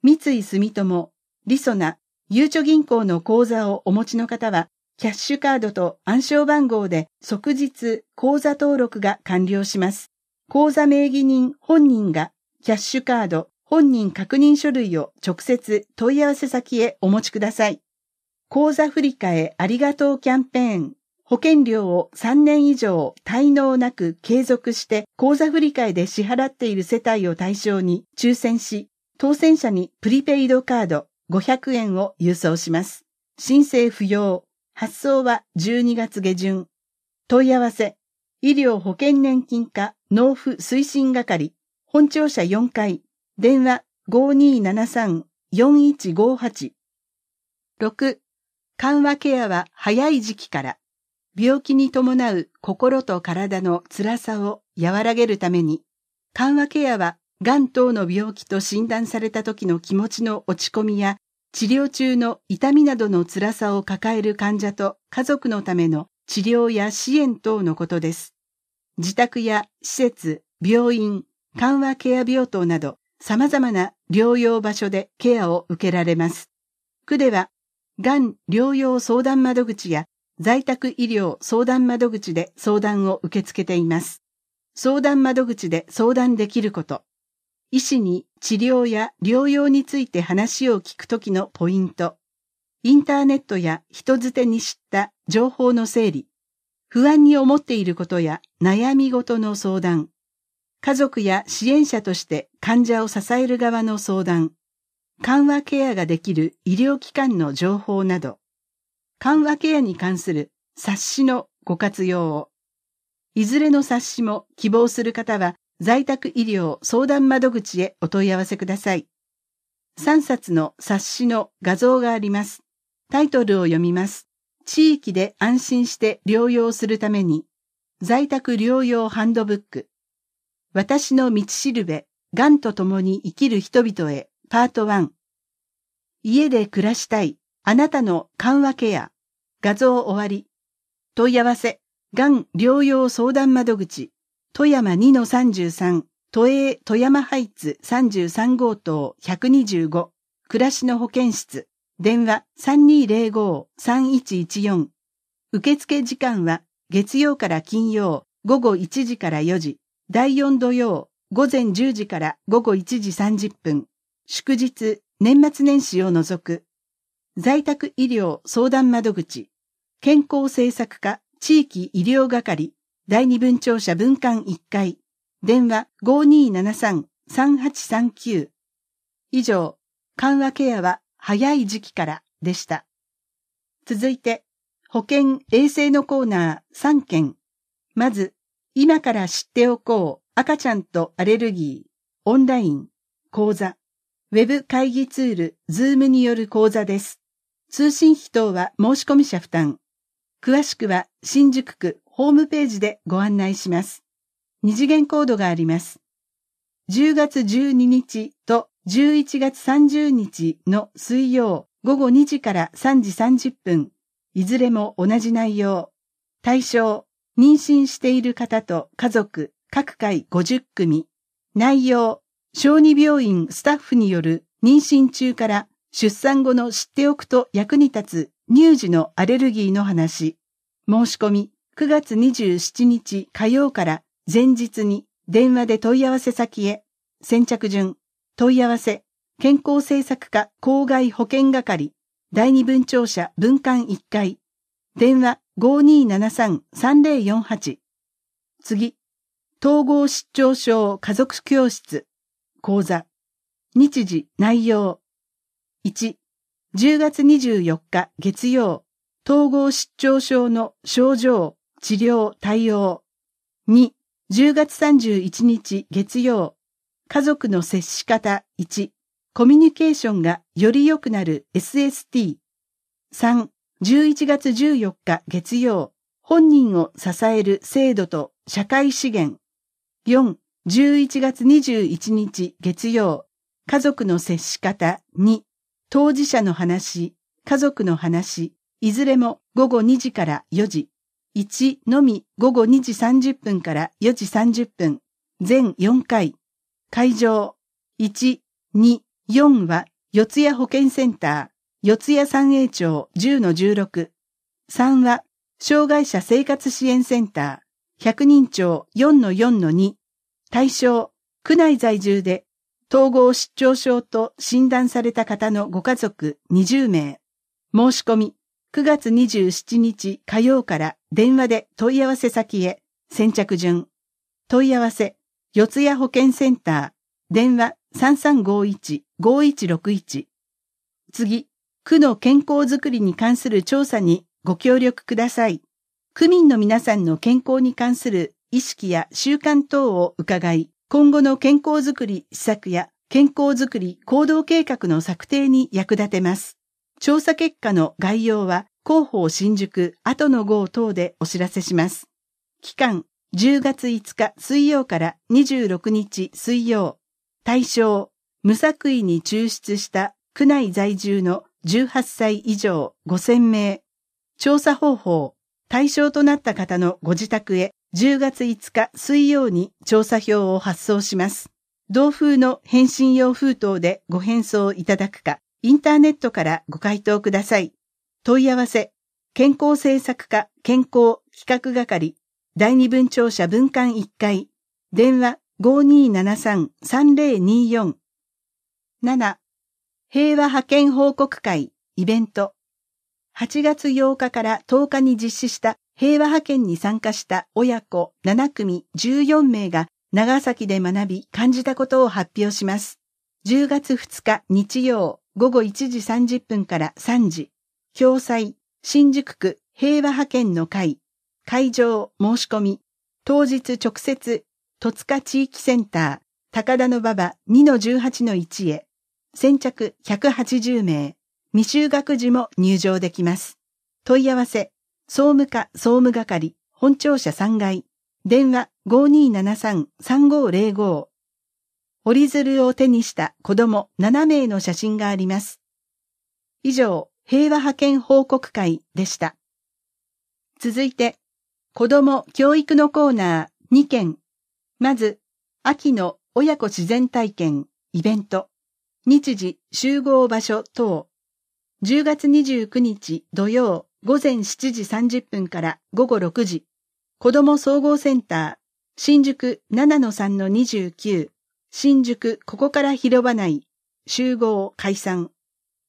三井住友、りそな、ゆうちょ銀行の口座をお持ちの方は、キャッシュカードと暗証番号で即日口座登録が完了します。口座名義人本人がキャッシュカード本人確認書類を直接問い合わせ先へお持ちください。口座振替ありがとうキャンペーン、保険料を3年以上滞納なく継続して口座振替で支払っている世帯を対象に抽選し、当選者にプリペイドカード500円を郵送します。申請不要。発送は12月下旬。問い合わせ。医療保険年金課納付推進係。本庁舎4階。電話5273-4158。6. 緩和ケアは早い時期から、病気に伴う心と体の辛さを和らげるために、緩和ケアは、癌等の病気と診断された時の気持ちの落ち込みや、治療中の痛みなどの辛さを抱える患者と家族のための治療や支援等のことです。自宅や施設、病院、緩和ケア病棟など様々な療養場所でケアを受けられます。区ではがん療養相談窓口や在宅医療相談窓口で相談を受け付けています。相談窓口で相談できること。医師に治療や療養について話を聞くときのポイント。インターネットや人づてに知った情報の整理。不安に思っていることや悩み事の相談。家族や支援者として患者を支える側の相談。緩和ケアができる医療機関の情報など、緩和ケアに関する冊子のご活用を、いずれの冊子も希望する方は在宅医療相談窓口へお問い合わせください。3冊の冊子の画像があります。タイトルを読みます。地域で安心して療養するために、在宅療養ハンドブック、私の道しるべ、癌と共に生きる人々へパート1家で暮らしたいあなたの緩和ケア画像終わり問い合わせがん療養相談窓口富山2-33都営富山ハイツ33号棟125暮らしの保健室電話3205-3114受付時間は月曜から金曜午後1時から4時第4土曜午前10時から午後1時30分祝日、年末年始を除く、在宅医療相談窓口、健康政策課、地域医療係、第二分庁舎分館1階、電話5273-3839。以上、緩和ケアは早い時期からでした。続いて、保健衛生のコーナー3件。まず、今から知っておこう赤ちゃんとアレルギー、オンライン、講座。ウェブ会議ツール、ズームによる講座です。通信費等は申し込み者負担。詳しくは新宿区ホームページでご案内します。二次元コードがあります。10月12日と11月30日の水曜午後2時から3時30分、いずれも同じ内容。対象、妊娠している方と家族、各回50組。内容、小児病院スタッフによる妊娠中から出産後の知っておくと役に立つ乳児のアレルギーの話。申し込み9月27日火曜から前日に電話で問い合わせ先へ。先着順。問い合わせ。健康政策課公害保険係。第二文庁舎文館1階。電話5273-3048。次。統合失調症家族教室。講座、日時、内容。1、10月24日月曜、統合失調症の症状、治療、対応。2、10月31日月曜、家族の接し方。1、コミュニケーションがより良くなる SST。3、11月14日月曜、本人を支える制度と社会資源。4、11月21日月曜、家族の接し方2、当事者の話、家族の話、いずれも午後2時から4時、1のみ午後2時30分から4時30分、全4回、会場、1、2、4は四谷保健センター、四谷三栄町10-16、3は障害者生活支援センター、百人町4-4-2、対象、区内在住で、統合失調症と診断された方のご家族20名。申し込み、9月27日火曜から電話で問い合わせ先へ、先着順。問い合わせ、四谷保健センター、電話3351-5161。次、区の健康づくりに関する調査にご協力ください。区民の皆さんの健康に関する意識や習慣等を伺い、今後の健康づくり施策や健康づくり行動計画の策定に役立てます。調査結果の概要は広報新宿後の号等でお知らせします。期間10月5日水曜から26日水曜、対象、無作為に抽出した区内在住の18歳以上5000名、調査方法、対象となった方のご自宅へ10月5日水曜に調査票を発送します。同封の返信用封筒でご返送いただくか、インターネットからご回答ください。問い合わせ、健康政策課健康企画係第二文庁舎文館1階、電話5273-3024。7、平和派遣報告会イベント。8月8日から10日に実施した平和派遣に参加した親子7組14名が長崎で学び感じたことを発表します。10月2日日曜午後1時30分から3時、共済新宿区平和派遣の会、会場申し込み、当日直接、戸塚地域センター、高田の馬場2-18-1へ、先着180名、未就学児も入場できます。問い合わせ総務課総務係本庁舎3階電話5273-3505折り鶴を手にした子供7名の写真があります。以上、平和派遣報告会でした。続いて、子供教育のコーナー2件。まず、秋の親子自然体験、イベント、日時、集合場所等。10月29日土曜、午前7時30分から午後6時、子ども総合センター、新宿7-3-29、新宿ここから広場内、集合解散。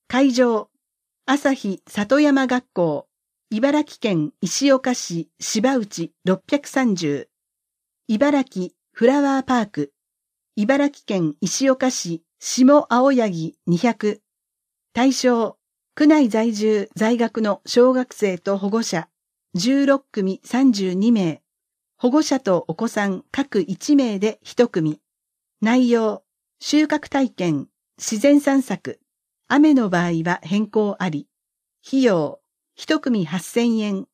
会場、朝日里山学校、茨城県石岡市芝内630、茨城フラワーパーク、茨城県石岡市下青柳200、対象、区内在住在学の小学生と保護者16組32名、保護者とお子さん各1名で1組。内容、収穫体験、自然散策、雨の場合は変更あり。費用、1組8000円。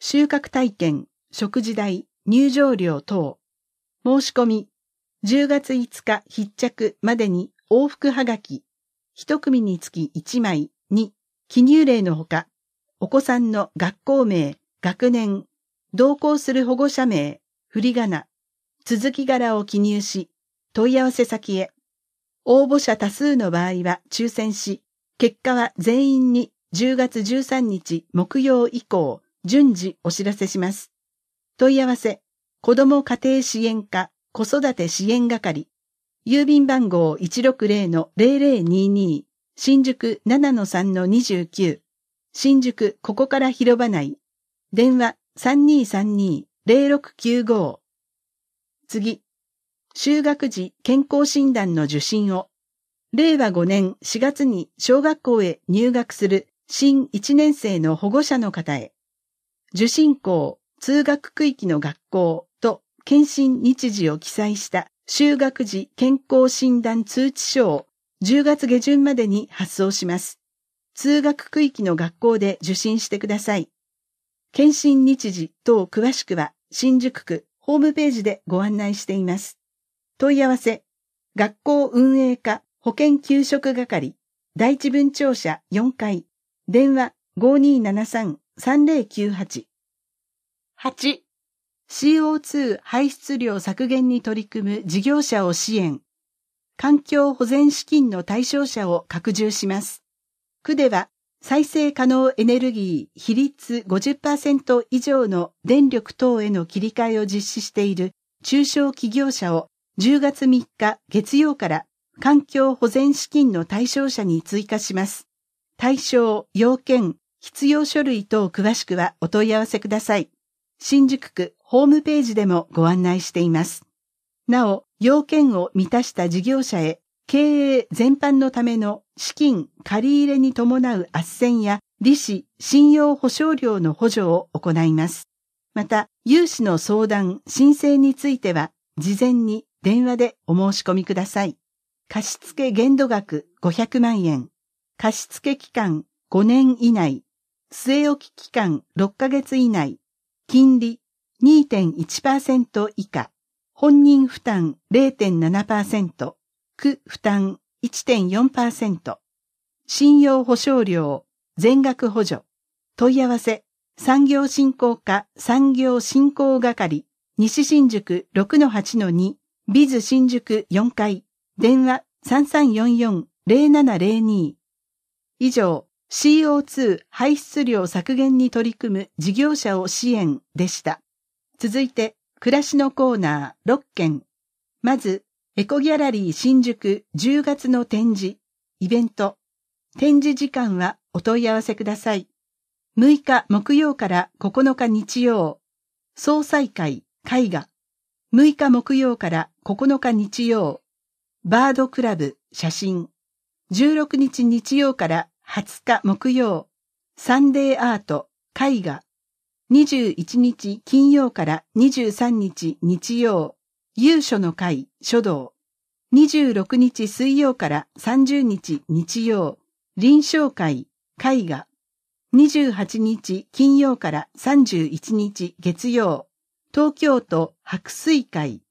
収穫体験、食事代、入場料等。申し込み、10月5日必着までに往復はがき、1組につき1枚、2、記入例のほか、お子さんの学校名、学年、同行する保護者名、振り仮名、続き柄を記入し、問い合わせ先へ。応募者多数の場合は抽選し、結果は全員に10月13日木曜以降、順次お知らせします。問い合わせ、子ども家庭支援課、子育て支援係、郵便番号160-0022、新宿7-3-29、新宿ここから広場内、電話3232-0695。次、就学時健康診断の受診を、令和5年4月に小学校へ入学する新1年生の保護者の方へ、受診校、通学区域の学校と検診日時を記載した就学時健康診断通知書を10月下旬までに発送します。通学区域の学校で受診してください。検診日時等詳しくは新宿区ホームページでご案内しています。問い合わせ、学校運営課保健給食係第一文庁舎4階電話5273-3098 8CO2 排出量削減に取り組む事業者を支援環境保全資金の対象者を拡充します。区では再生可能エネルギー比率50%以上の電力等への切り替えを実施している中小企業者を10月3日月曜から環境保全資金の対象者に追加します。対象、要件、必要書類等詳しくはお問い合わせください。新宿区ホームページでもご案内しています。なお、要件を満たした事業者へ、経営全般のための資金借り入れに伴う圧旋や利子、信用保証料の補助を行います。また、融資の相談、申請については、事前に電話でお申し込みください。貸付限度額500万円。貸付期間5年以内。据え置き期間6ヶ月以内。金利2.1%以下。本人負担0.7%、区負担1.4%、信用保証料全額補助、問い合わせ産業振興課産業振興係、西新宿6-8-2、ビズ新宿4階、電話3344-0702。以上、CO2 排出量削減に取り組む事業者を支援でした。続いて、暮らしのコーナー6件。まず、エコギャラリー新宿10月の展示、イベント。展示時間はお問い合わせください。6日木曜から9日日曜、総裁会、絵画。6日木曜から9日日曜、バードクラブ、写真。16日日曜から20日木曜、サンデーアート、絵画。21日金曜から23日日曜、有書の会書道。26日水曜から30日日曜、臨床会絵画。28日金曜から31日月曜、東京都白水会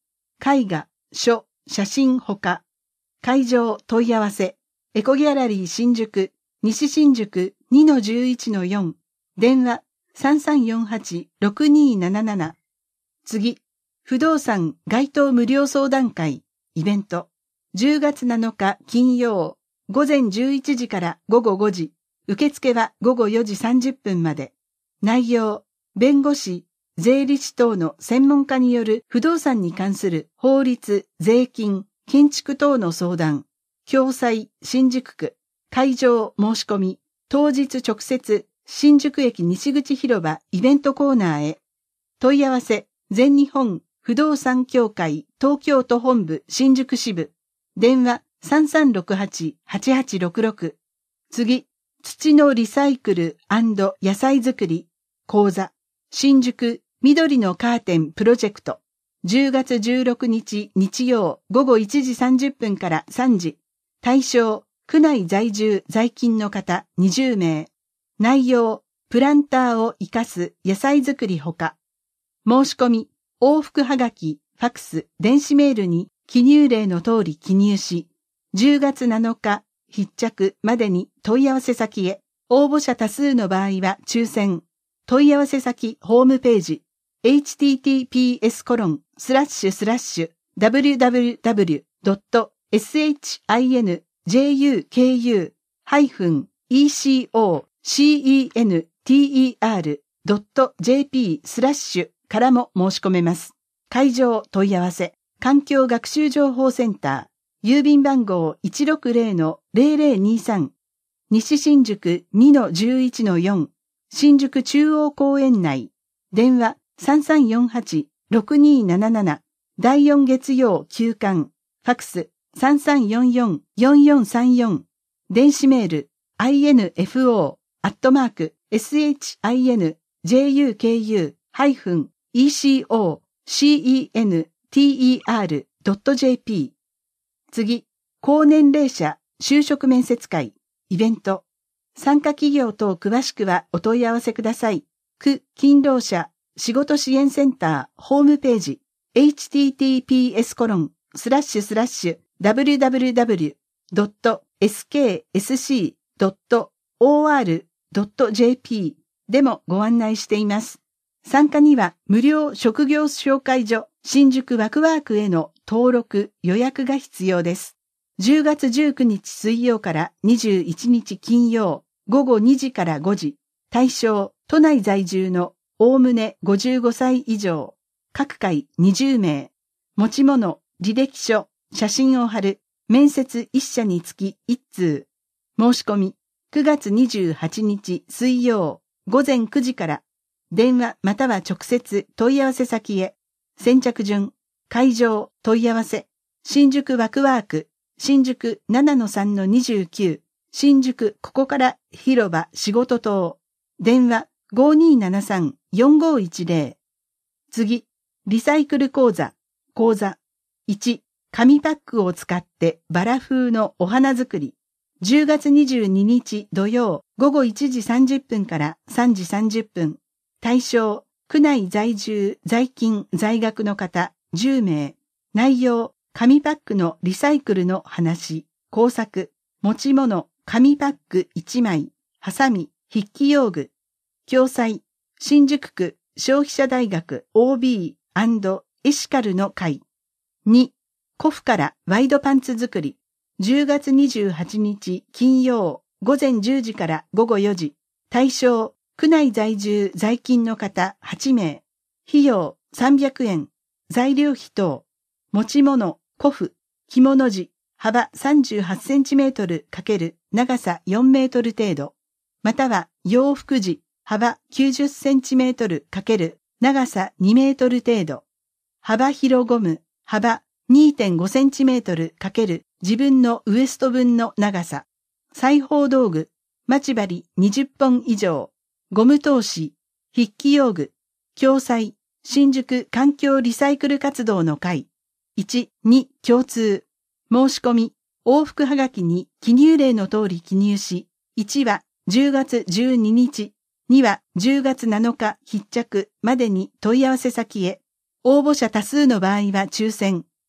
絵画、書、写真ほか。会場問い合わせ、エコギャラリー新宿、西新宿2-11-4、電話3348-6277次、不動産該当無料相談会イベント10月7日金曜午前11時から午後5時受付は午後4時30分まで内容弁護士税理士等の専門家による不動産に関する法律、税金、建築等の相談、共済、新宿区、会場申し込み、当日直接新宿駅西口広場イベントコーナーへ。問い合わせ、全日本不動産協会東京都本部新宿支部。電話3368-8866。次、土のリサイクル野菜作り講座。新宿緑のカーテンプロジェクト。10月16日日曜午後1時30分から3時。対象、区内在住在勤の方20名。内容、プランターを活かす野菜作りほか、申し込み、往復はがき、ファクス、電子メールに記入例の通り記入し、10月7日、必着までに問い合わせ先へ、応募者多数の場合は抽選、問い合わせ先ホームページ、https コロンスラッシュスラッシュ www.shinjuku-eco center.jp スラッシュからも申し込めます。会場問い合わせ、環境学習情報センター、郵便番号160-0023、西新宿2-11-4、新宿中央公園内、電話3348-6277、第4月曜休館、ファクス3344-4434、電子メール info アットマーク、shinjuku-ecocenter.jp。次、高年齢者就職面接会、イベント。参加企業等詳しくはお問い合わせください。区、勤労者、仕事支援センター、ホームページ、https コロン、スラッシュスラッシュ、www.skc.or .jp でもご案内しています。参加には無料職業紹介所新宿ワクワークへの登録予約が必要です。10月19日水曜から21日金曜午後2時から5時、対象都内在住のおおむね55歳以上、各回20名、持ち物、履歴書、写真を貼る、面接1社につき1通、申し込み9月28日水曜午前9時から電話または直接問い合わせ先へ先着順会場問い合わせ新宿ワクワーク新宿7-3-29新宿ここから広場仕事等電話5273-4510次リサイクル講座講座1紙パックを使ってバラ風のお花作り10月22日土曜午後1時30分から3時30分、対象、区内在住、在勤、在学の方10名、内容、紙パックのリサイクルの話、工作、持ち物、紙パック1枚、ハサミ、筆記用具、共済、新宿区消費者大学 OB& エシカルの会。2、古府からワイドパンツ作り。10月28日金曜午前10時から午後4時、対象、区内在住在勤の方8名、費用300円、材料費等、持ち物、古布、着物地、幅38センチメートル×長さ4メートル程度、または洋服時、幅90センチメートル×長さ2メートル程度、幅広ゴム、幅2.5センチメートル×。自分のウエスト分の長さ、裁縫道具、待ち針20本以上、ゴム通し、筆記用具、共済、新宿環境リサイクル活動の会、1、2、共通、申し込み、往復はがきに記入例の通り記入し、1は10月12日、2は10月7日必着までに問い合わせ先へ、応募者多数の場合は抽選、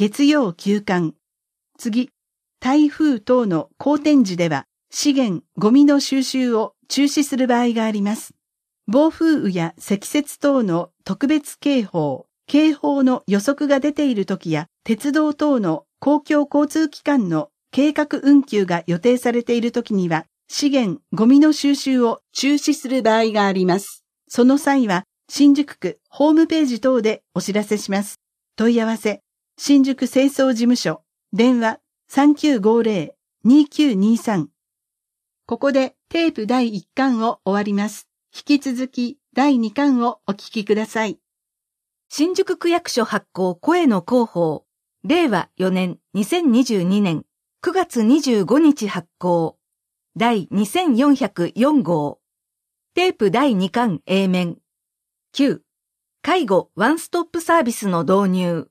月曜休館。次、台風等の好天時では、資源、ゴミの収集を中止する場合があります。暴風雨や積雪等の特別警報、警報の予測が出ている時や、鉄道等の公共交通機関の計画運休が予定されている時には、資源、ゴミの収集を中止する場合があります。その際は、新宿区ホームページ等でお知らせします。問い合わせ、新宿清掃事務所、電話3950-2923。ここでテープ第1巻を終わります。引き続き第2巻をお聞きください。新宿区役所発行声の広報、令和4年2022年9月25日発行、第2404号、テープ第2巻 A 面、9、介護ワンストップサービスの導入。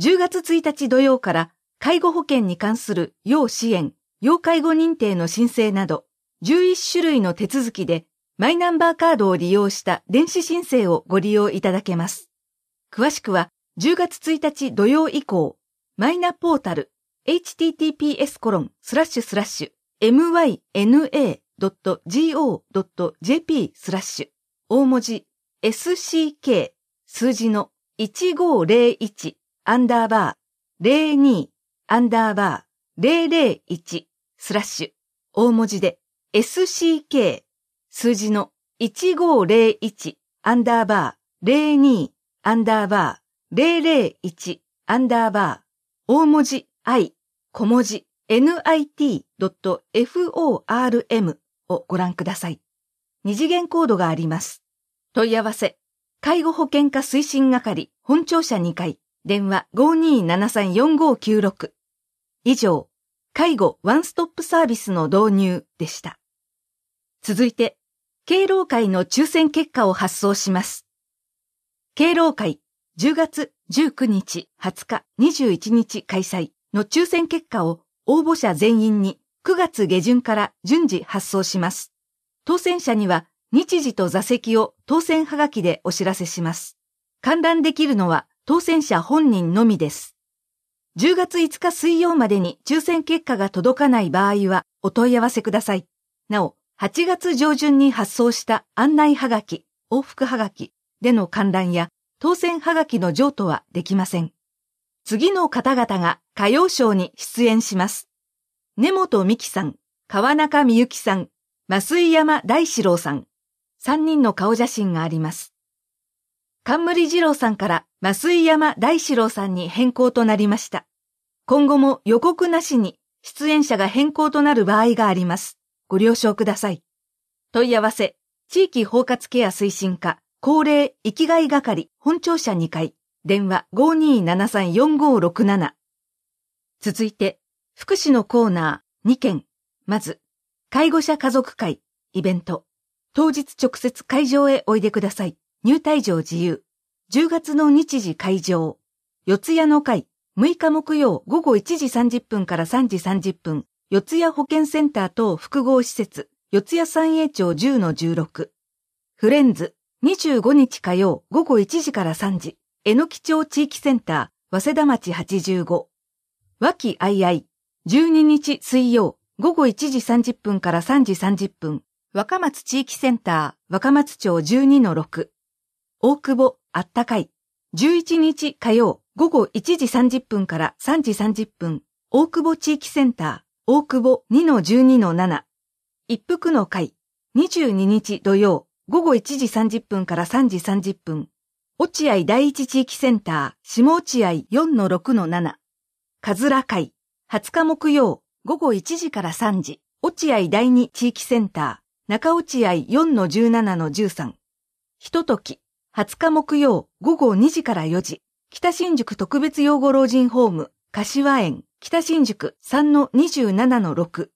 10月1日土曜から介護保険に関する要支援、要介護認定の申請など11種類の手続きでマイナンバーカードを利用した電子申請をご利用いただけます。詳しくは10月1日土曜以降、マイナポータル https コロンスラッシュスラッシュ myna.go.jp スラッシュ大文字 s ck 数字の1501アンダーバー、02、アンダーバー、001、スラッシュ、大文字で、SCK、数字の1501、アンダーバー、02、アンダーバー、001、アンダーバー、大文字 i、小文字 nit.form をご覧ください。二次元コードがあります。問い合わせ、介護保険課推進係、本庁舎2階。電話52734596以上、介護ワンストップサービスの導入でした。続いて、敬老会の抽選結果を発送します。敬老会10月19日、20日、21日開催の抽選結果を応募者全員に9月下旬から順次発送します。当選者には日時と座席を当選はがきでお知らせします。観覧できるのは当選者本人のみです。10月5日水曜までに抽選結果が届かない場合はお問い合わせください。なお、8月上旬に発送した案内はがき、往復はがきでの観覧や当選はがきの譲渡はできません。次の方々が歌謡賞に出演します。根本美希さん、川中美幸さん、増井山大志郎さん、3人の顔写真があります。冠二郎さんから増井山大志郎さんに変更となりました。今後も予告なしに出演者が変更となる場合があります。ご了承ください。問い合わせ、地域包括ケア推進課、高齢生きがい係、本庁舎2階、電話52734567。続いて、福祉のコーナー2件。まず、介護者家族会、イベント。当日直接会場へおいでください。入退場自由。10月の日時会場、四谷の会、6日木曜午後1時30分から3時30分、四谷保健センター等複合施設、四谷三栄町10の16。フレンズ、25日火曜午後1時から3時、えのき町地域センター、早稲田町85。和気あいあい、12日水曜午後1時30分から3時30分、若松地域センター、若松町12の6。大久保、あったかい。11日火曜午後1時30分から3時30分、大久保地域センター、大久保2-12-7。一服の会、22日土曜午後1時30分から3時30分、落合第一地域センター、下落合4-6-7。かずら会、20日木曜午後1時から3時、落合第二地域センター、中落合4-17-13。ひととき。20日木曜午後2時から4時、北新宿特別養護老人ホーム、柏園、北新宿3-27-6。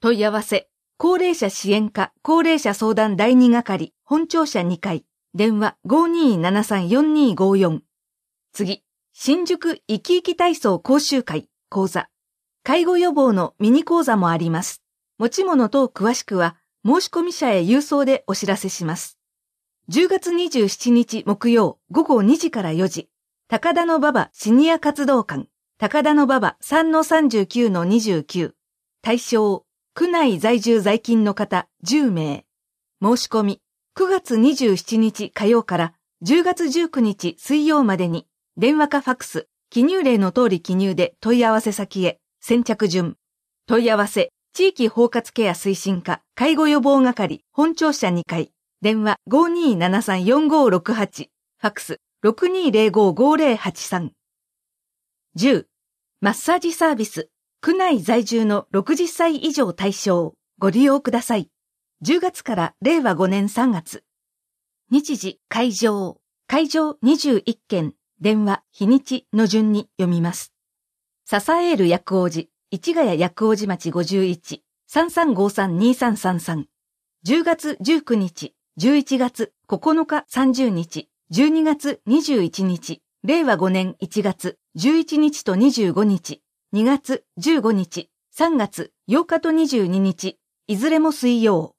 問い合わせ、高齢者支援課、高齢者相談第2係、本庁舎2階、電話52734254。次、新宿生き生き体操講習会、講座。介護予防のミニ講座もあります。持ち物等詳しくは、申し込み者へ郵送でお知らせします。10月27日木曜午後2時から4時、高田の馬場シニア活動館、高田の馬場3-39-29、対象、区内在住在勤の方10名、申し込み、9月27日火曜から10月19日水曜までに、電話かファックス、記入例の通り記入で問い合わせ先へ、先着順。問い合わせ、地域包括ケア推進課、介護予防係、本庁舎2階。電話52734568、ファクス62055083。10、マッサージサービス、区内在住の60歳以上対象、ご利用ください。10月から令和5年3月。日時、会場、会場21件、電話、日にちの順に読みます。支える薬王寺、市ヶ谷薬王寺町51、33532333。10月19日、11月9日30日、12月21日、令和5年1月11日と25日、2月15日、3月8日と22日、いずれも水曜。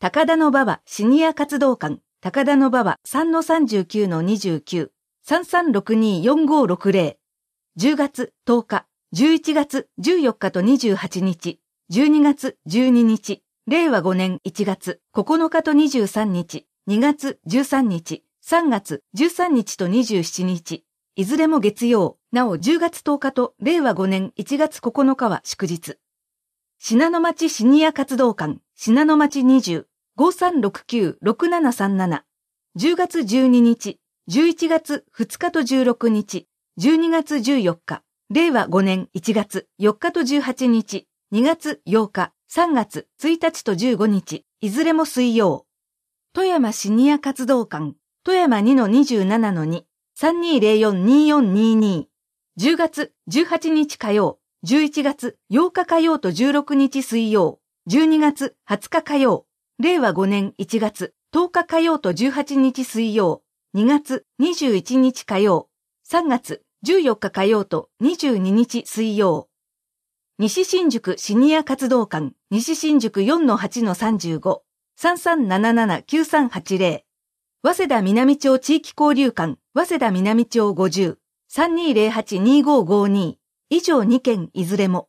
高田の馬場シニア活動館、高田の馬場3の39の29、33624560。10月10日、11月14日と28日、12月12日、令和5年1月9日と23日、2月13日、3月13日と27日、いずれも月曜、なお10月10日と令和5年1月9日は祝日。品の町シニア活動館、品の町20、5369-6737。10月12日、11月2日と16日、12月14日、令和5年1月4日と18日、2月8日、3月1日と15日、いずれも水曜。富山シニア活動館、富山2-27-2-3204-2422。10月18日火曜、11月8日火曜と16日水曜、12月20日火曜、令和5年1月10日火曜と18日水曜、2月21日火曜、3月14日火曜と22日水曜。西新宿シニア活動館、西新宿4-8-35、3377-9380、早稲田南町地域交流館、早稲田南町50、3208-2552以上2件いずれも、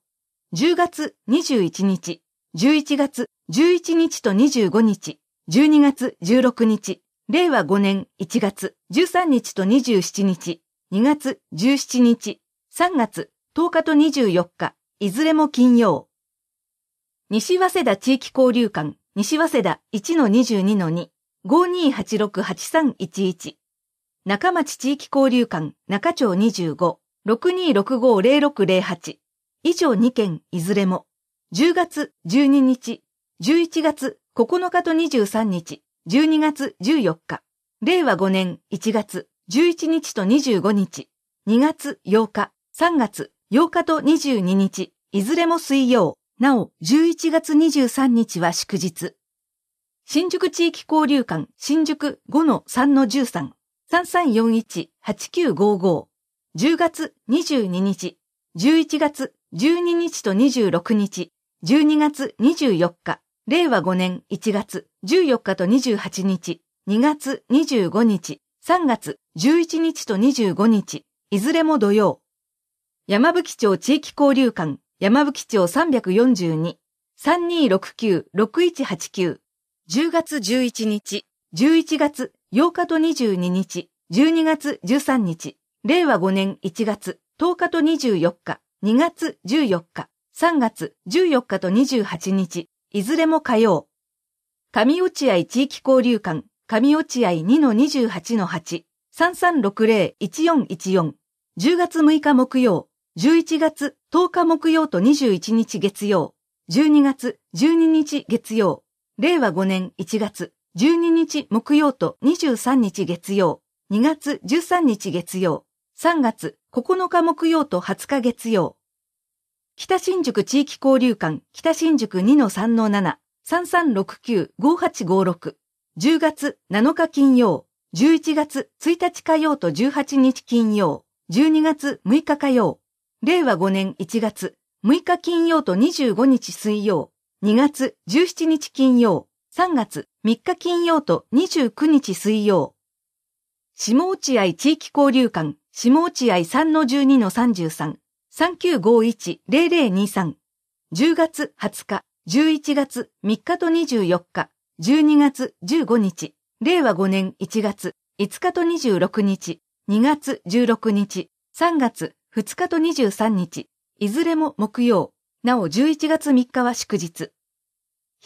10月21日、11月11日と25日、12月16日、令和5年1月13日と27日、2月17日、3月10日と24日、いずれも金曜。西早稲田地域交流館、西早稲田1-22-2-5286-8311。中町地域交流館、中町25、6265-0608。以上2件いずれも、10月12日、11月9日と23日、12月14日、令和5年1月11日と25日、2月8日、3月8日と22日、いずれも水曜、なお11月23日は祝日。新宿地域交流館新宿5-3-13、3341-8955、10月22日、11月12日と26日、12月24日、令和5年1月14日と28日、2月25日、3月11日と25日、いずれも土曜、山吹町地域交流館山吹町342-3269-6189 10月11日、11月8日と22日、12月13日、令和5年1月10日と24日、2月14日、3月14日と28日、いずれも火曜。上落合地域交流館、上落合2-28-8、3360-1414、10月6日木曜。11月10日木曜と21日月曜、12月12日月曜、令和5年1月12日木曜と23日月曜、2月13日月曜、3月9日木曜と20日月曜。北新宿地域交流館北新宿2-3-7-3369-5856 10月7日金曜、11月1日火曜と18日金曜、12月6日火曜。令和5年1月6日金曜と25日水曜、2月17日金曜、3月3日金曜と29日水曜。下落合地域交流館、下落合3の12の33、3951-0023。10月20日、11月3日と24日、12月15日、令和5年1月5日と26日、2月16日、3月2日と23日、いずれも木曜、なお11月3日は祝日。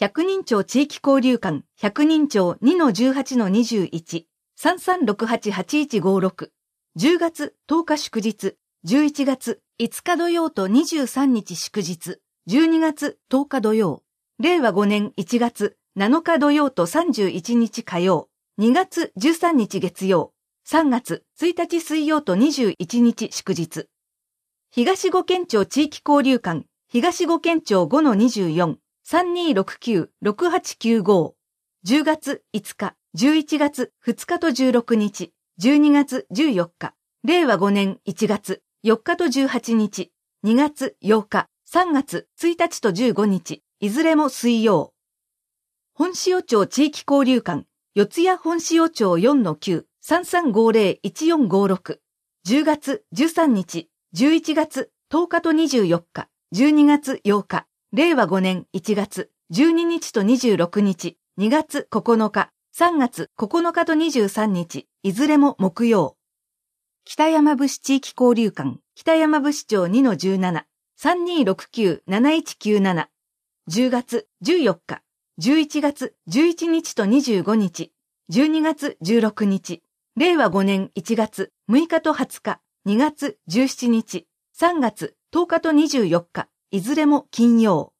百人町地域交流館、百人町2-18-21、3368-8156、10月10日祝日、11月5日土曜と23日祝日、12月10日土曜、令和5年1月7日土曜と31日火曜、2月13日月曜、3月1日水曜と21日祝日。東五県庁地域交流館、東五県庁5-24、3269-6895、10月5日、11月2日と16日、12月14日、令和5年1月4日と18日、2月8日、3月1日と15日、いずれも水曜。本塩町地域交流館、四谷本塩町4-9、3350-1456、10月13日、11月10日と24日、12月8日、令和5年1月、12日と26日、2月9日、3月9日と23日、いずれも木曜。北山伏地域交流館、北山伏町2-17、3269-7197、10月14日、11月11日と25日、12月16日、令和5年1月6日と20日、2月17日、3月10日と24日、いずれも金曜。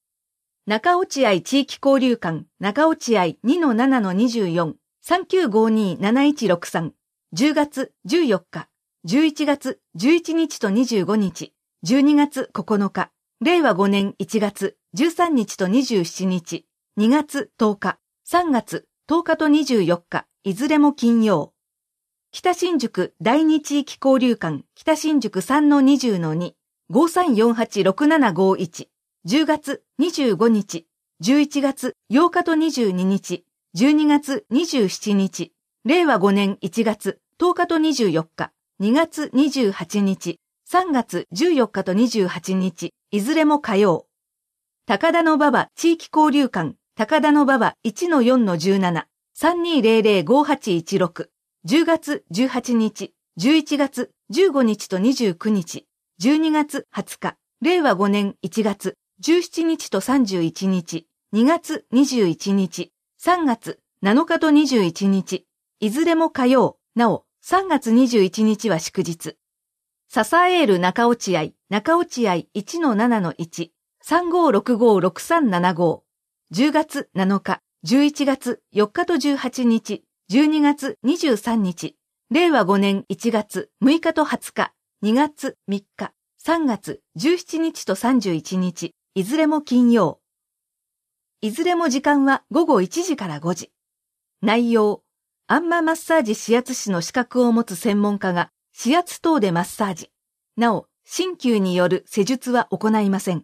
中落合地域交流館、中落合2-7-24、3952-7163、10月14日、11月11日と25日、12月9日、令和5年1月13日と27日、2月10日、3月10日と24日、いずれも金曜。北新宿第二地域交流館北新宿3-20-2-5348-6751 10月25日、11月8日と22日、12月27日、令和5年1月10日と24日、2月28日、3月14日と28日、いずれも火曜。高田の馬場地域交流館高田の馬場1-4-17 32005816 10月18日、11月15日と29日、12月20日、令和5年1月17日と31日、2月21日、3月7日と21日、いずれも火曜、なお、3月21日は祝日。ササエール中落ち合、中落ち合1-7-1、3565-6375、10月7日、11月4日と18日、12月23日、令和5年1月6日と20日、2月3日、3月17日と31日、いずれも金曜。いずれも時間は午後1時から5時。内容、アンママッサージ指圧師の資格を持つ専門家が、指圧等でマッサージ。なお、鍼灸による施術は行いません。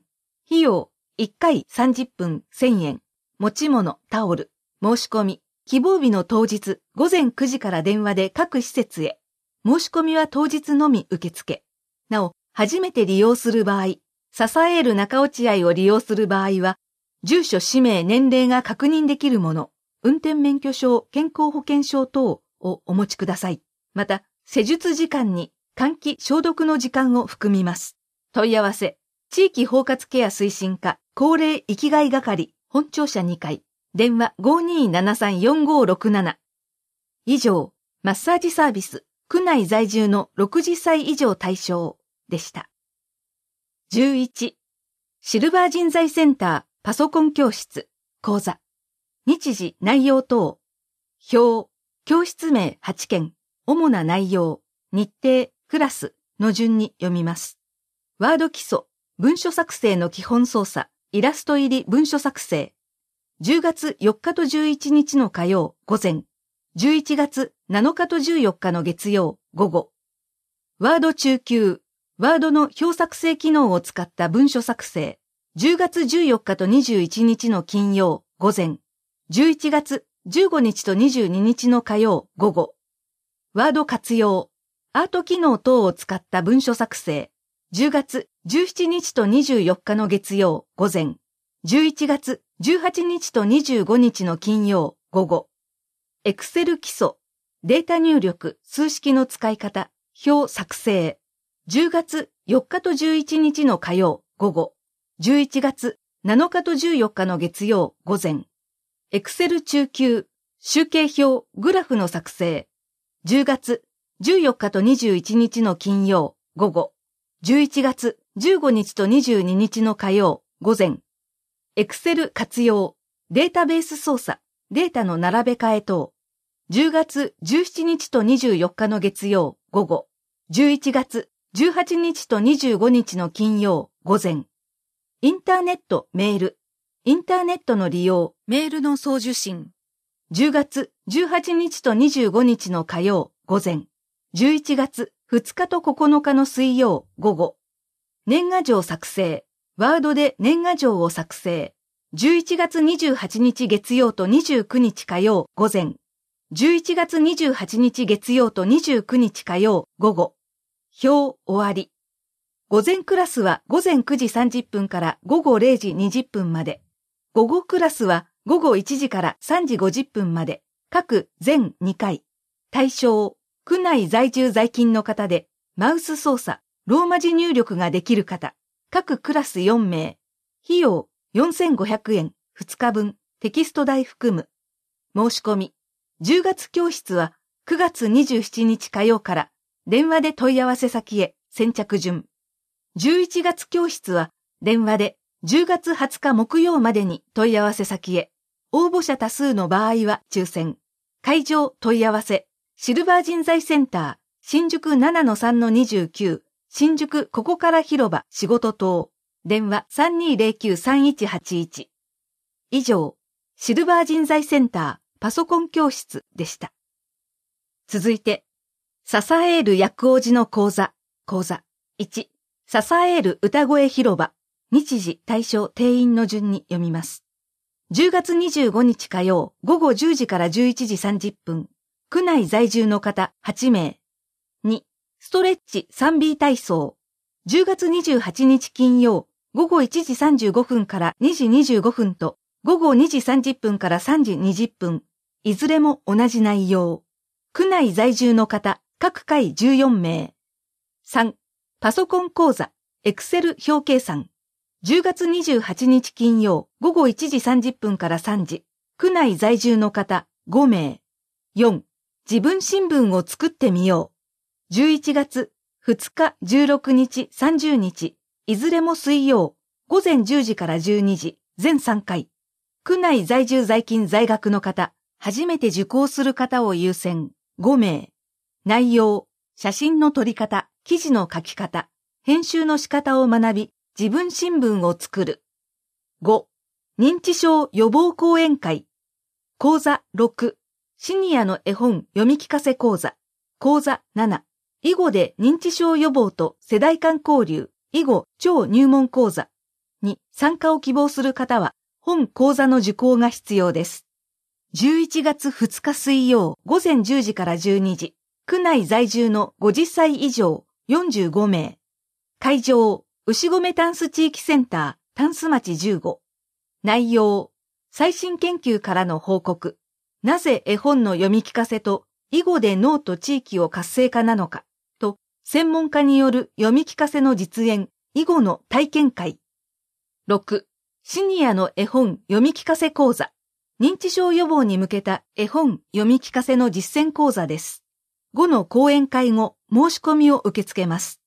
費用、1回30分1000円。持ち物、タオル。申し込み、希望日の当日午前9時から電話で各施設へ。申し込みは当日のみ受付。なお、初めて利用する場合、支える中落合を利用する場合は、住所、氏名、年齢が確認できるもの、運転免許証、健康保険証等をお持ちください。また、施術時間に換気、消毒の時間を含みます。問い合わせ、地域包括ケア推進課、高齢生きがい係、本庁舎2階。電話5273-4567以上、マッサージサービス、区内在住の60歳以上対象でした。11、シルバー人材センターパソコン教室、講座、日時、内容等、表、教室名8件、主な内容、日程、クラスの順に読みます。ワード基礎、文書作成の基本操作、イラスト入り文書作成、10月4日と11日の火曜午前、11月7日と14日の月曜午後、ワード中級、ワードの表作成機能を使った文書作成、10月14日と21日の金曜午前、11月15日と22日の火曜午後、ワード活用、アート機能等を使った文書作成、10月17日と24日の月曜午前、11月18日と25日の金曜午後、エクセル基礎、データ入力、数式の使い方、表作成。10月4日と11日の火曜午後、11月7日と14日の月曜午前、エクセル中級、集計表、グラフの作成。10月14日と21日の金曜午後、11月15日と22日の火曜午前、Excel 活用、データベース操作、データの並べ替え等、10月17日と24日の月曜午後、11月18日と25日の金曜午前、インターネット、メール、インターネットの利用、メールの送受信、10月18日と25日の火曜午前、11月2日と9日の水曜午後、年賀状作成、ワードで年賀状を作成。11月28日月曜と29日火曜午前。11月28日月曜と29日火曜午後。表終わり。午前クラスは午前9時30分から午後0時20分まで。午後クラスは午後1時から3時50分まで。各全2回。対象、区内在住在勤の方で、マウス操作、ローマ字入力ができる方。各クラス4名、費用4500円2日分、テキスト代含む。申し込み。10月教室は9月27日火曜から電話で問い合わせ先へ先着順。11月教室は電話で10月20日木曜までに問い合わせ先へ。応募者多数の場合は抽選。会場問い合わせ。シルバー人材センター新宿7-3-29新宿ここから広場仕事棟電話32093181以上、シルバー人材センターパソコン教室でした。続いて、支える薬王子の講座、講座1、支える歌声広場、日時対象定員の順に読みます。10月25日火曜午後10時から11時30分、区内在住の方8名、ストレッチ 3B 体操。10月28日金曜午後1時35分から2時25分と午後2時30分から3時20分。いずれも同じ内容。区内在住の方、各回14名。3、パソコン講座、Excel 表計算。10月28日金曜午後1時30分から3時。区内在住の方、5名。4、自分新聞を作ってみよう。11月2日、16日、30日、いずれも水曜、午前10時から12時、全3回。区内在住在勤在学の方、初めて受講する方を優先、5名。内容、写真の撮り方、記事の書き方、編集の仕方を学び、自分新聞を作る。5、認知症予防講演会。講座6、シニアの絵本読み聞かせ講座。講座7、囲碁で認知症予防と世代間交流、囲碁超入門講座に参加を希望する方は、本講座の受講が必要です。11月2日水曜午前10時から12時、区内在住の50歳以上45名。会場、牛込タンス地域センター、タンス町15。内容、最新研究からの報告。なぜ絵本の読み聞かせと囲碁で脳と地域を活性化なのか。専門家による読み聞かせの実演、以後の体験会。6、シニアの絵本読み聞かせ講座。認知症予防に向けた絵本読み聞かせの実践講座です。5の講演会後、申し込みを受け付けます。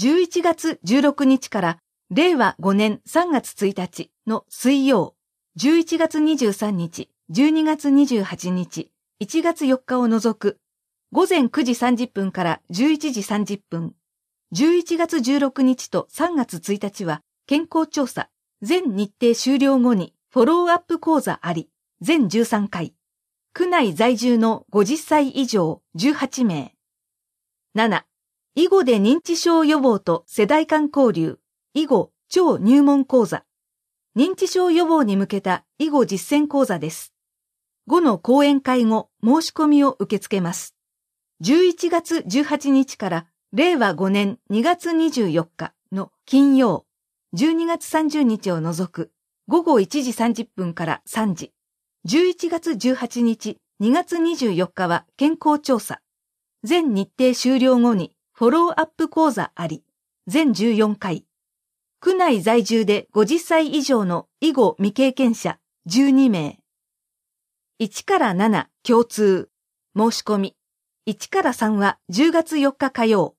11月16日から令和5年3月1日の水曜、11月23日、12月28日、1月4日を除く午前9時30分から11時30分、11月16日と3月1日は健康調査、全日程終了後にフォローアップ講座あり、全13回、区内在住の50歳以上18名。7、囲碁で認知症予防と世代間交流、囲碁超入門講座、認知症予防に向けた囲碁実践講座です。5の講演会後申し込みを受け付けます。11月18日から令和5年2月24日の金曜、12月30日を除く午後1時30分から3時、11月18日2月24日は健康調査、全日程終了後にフォローアップ講座あり、全14回、区内在住で50歳以上の以後未経験者12名、1から7共通、申し込み、1から3は10月4日火曜、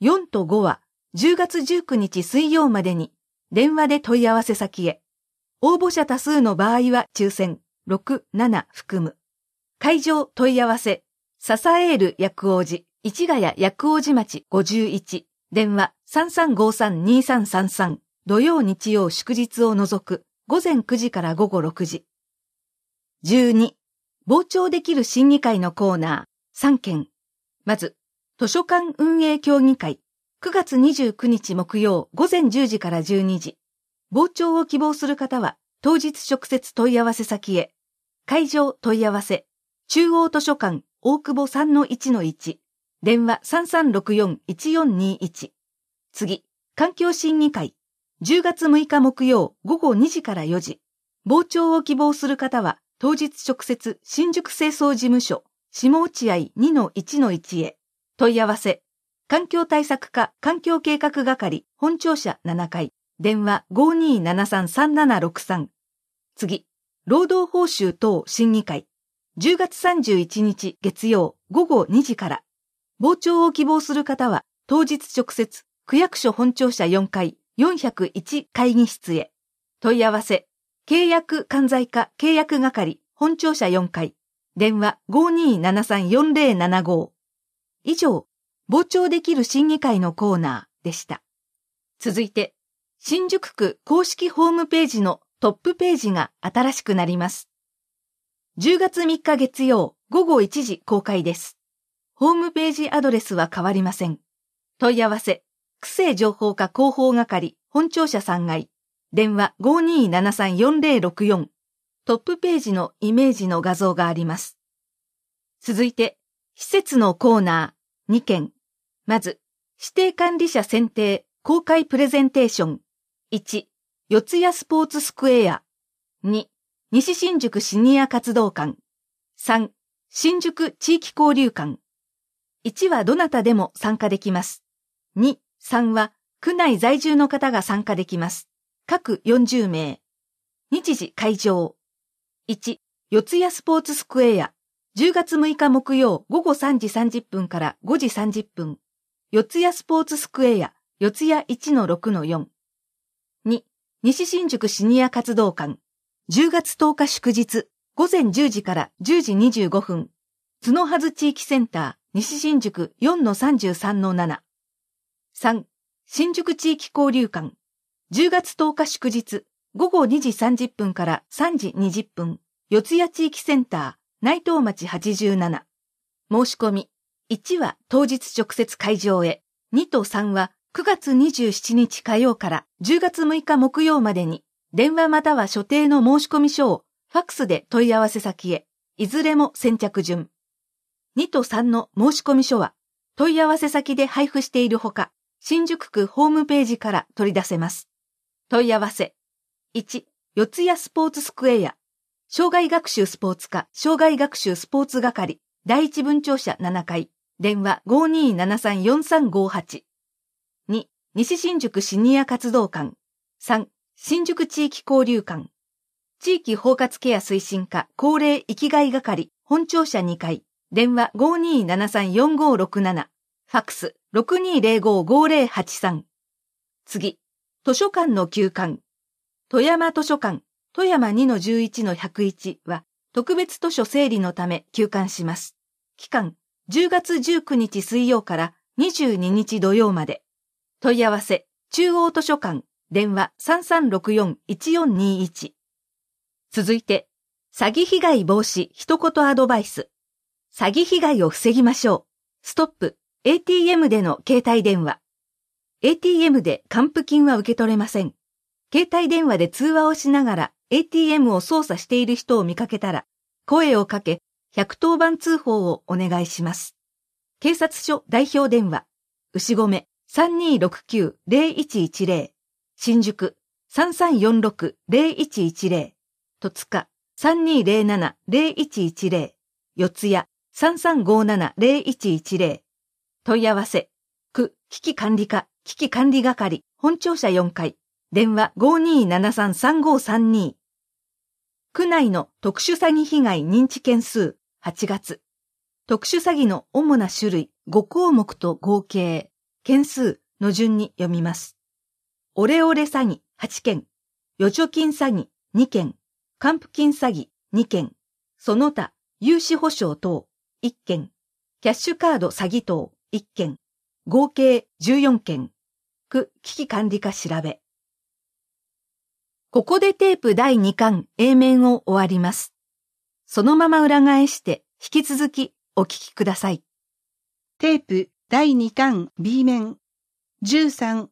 4と5は10月19日水曜までに電話で問い合わせ先へ。応募者多数の場合は抽選6、7含む。会場問い合わせ、支える薬王寺、市ヶ谷薬王寺町51、電話33532333、土曜日曜祝日を除く午前9時から午後6時。12、傍聴できる審議会のコーナー。3件。まず、図書館運営協議会、9月29日木曜午前10時から12時。傍聴を希望する方は、当日直接問い合わせ先へ。会場問い合わせ、中央図書館、大久保3-1-1。電話3364-1421。次、環境審議会、10月6日木曜午後2時から4時。傍聴を希望する方は、当日直接新宿清掃事務所下落合2-1-1へ問い合わせ、環境対策課環境計画係本庁舎7階、電話52733763。次、労働報酬等審議会、10月31日月曜午後2時から、傍聴を希望する方は当日直接区役所本庁舎4階401会議室へ問い合わせ、契約管財課契約係本庁舎4階電話52734075以上、傍聴できる審議会のコーナーでした。続いて、新宿区公式ホームページのトップページが新しくなります。10月3日月曜午後1時公開です。ホームページアドレスは変わりません。問い合わせ、区政情報課広報係、本庁舎3階、電話52734064トップページのイメージの画像があります。続いて、施設のコーナー2件。まず、指定管理者選定公開プレゼンテーション1、四谷スポーツスクエア2、西新宿シニア活動館3、新宿地域交流館1はどなたでも参加できます。2、3は区内在住の方が参加できます。各40名。日時会場。1、四谷スポーツスクエア、10月6日木曜午後3時30分から5時30分、四谷スポーツスクエア、四谷1-6-4。2、西新宿シニア活動館、10月10日祝日、午前10時から10時25分、角はず地域センター、西新宿4-33-7。3、新宿地域交流館、10月10日祝日、午後2時30分から3時20分、四谷地域センター、内藤町87。申し込み。1は当日直接会場へ。2と3は9月27日火曜から10月6日木曜までに、電話または所定の申込書を、ファックスで問い合わせ先へ。いずれも先着順。2と3の申込書は、問い合わせ先で配布しているほか、新宿区ホームページから取り出せます。問い合わせ1、四谷スポーツスクエア、障害学習スポーツ課、障害学習スポーツ係、第一文庁舎7階、電話52734358。2、西新宿シニア活動館。3、新宿地域交流館。地域包括ケア推進課、高齢生きがい係、本庁舎2階、電話52734567、ファックス62055083。次、図書館の休館。富山図書館富山2-11-101は特別図書整理のため休館します。期間10月19日水曜から22日土曜まで。問い合わせ中央図書館電話3364-1421続いて詐欺被害防止一言アドバイス詐欺被害を防ぎましょう。ストップ ATM での携帯電話 ATM で還付金は受け取れません。携帯電話で通話をしながら ATM を操作している人を見かけたら、声をかけ、110番通報をお願いします。警察署代表電話、牛込3269-0110、新宿3346-0110、戸塚3207-0110、四谷3357-0110、問い合わせ、区危機管理課、危機管理係、本庁舎4階、電話52733532区内の特殊詐欺被害認知件数8月特殊詐欺の主な種類5項目と合計件数の順に読みます。オレオレ詐欺8件、預貯金詐欺2件、還付金詐欺2件、その他融資保証等1件、キャッシュカード詐欺等1件、合計14件、区危機管理課調べ。ここでテープ第2巻 A 面を終わります。そのまま裏返して引き続きお聞きください。テープ第2巻 B 面13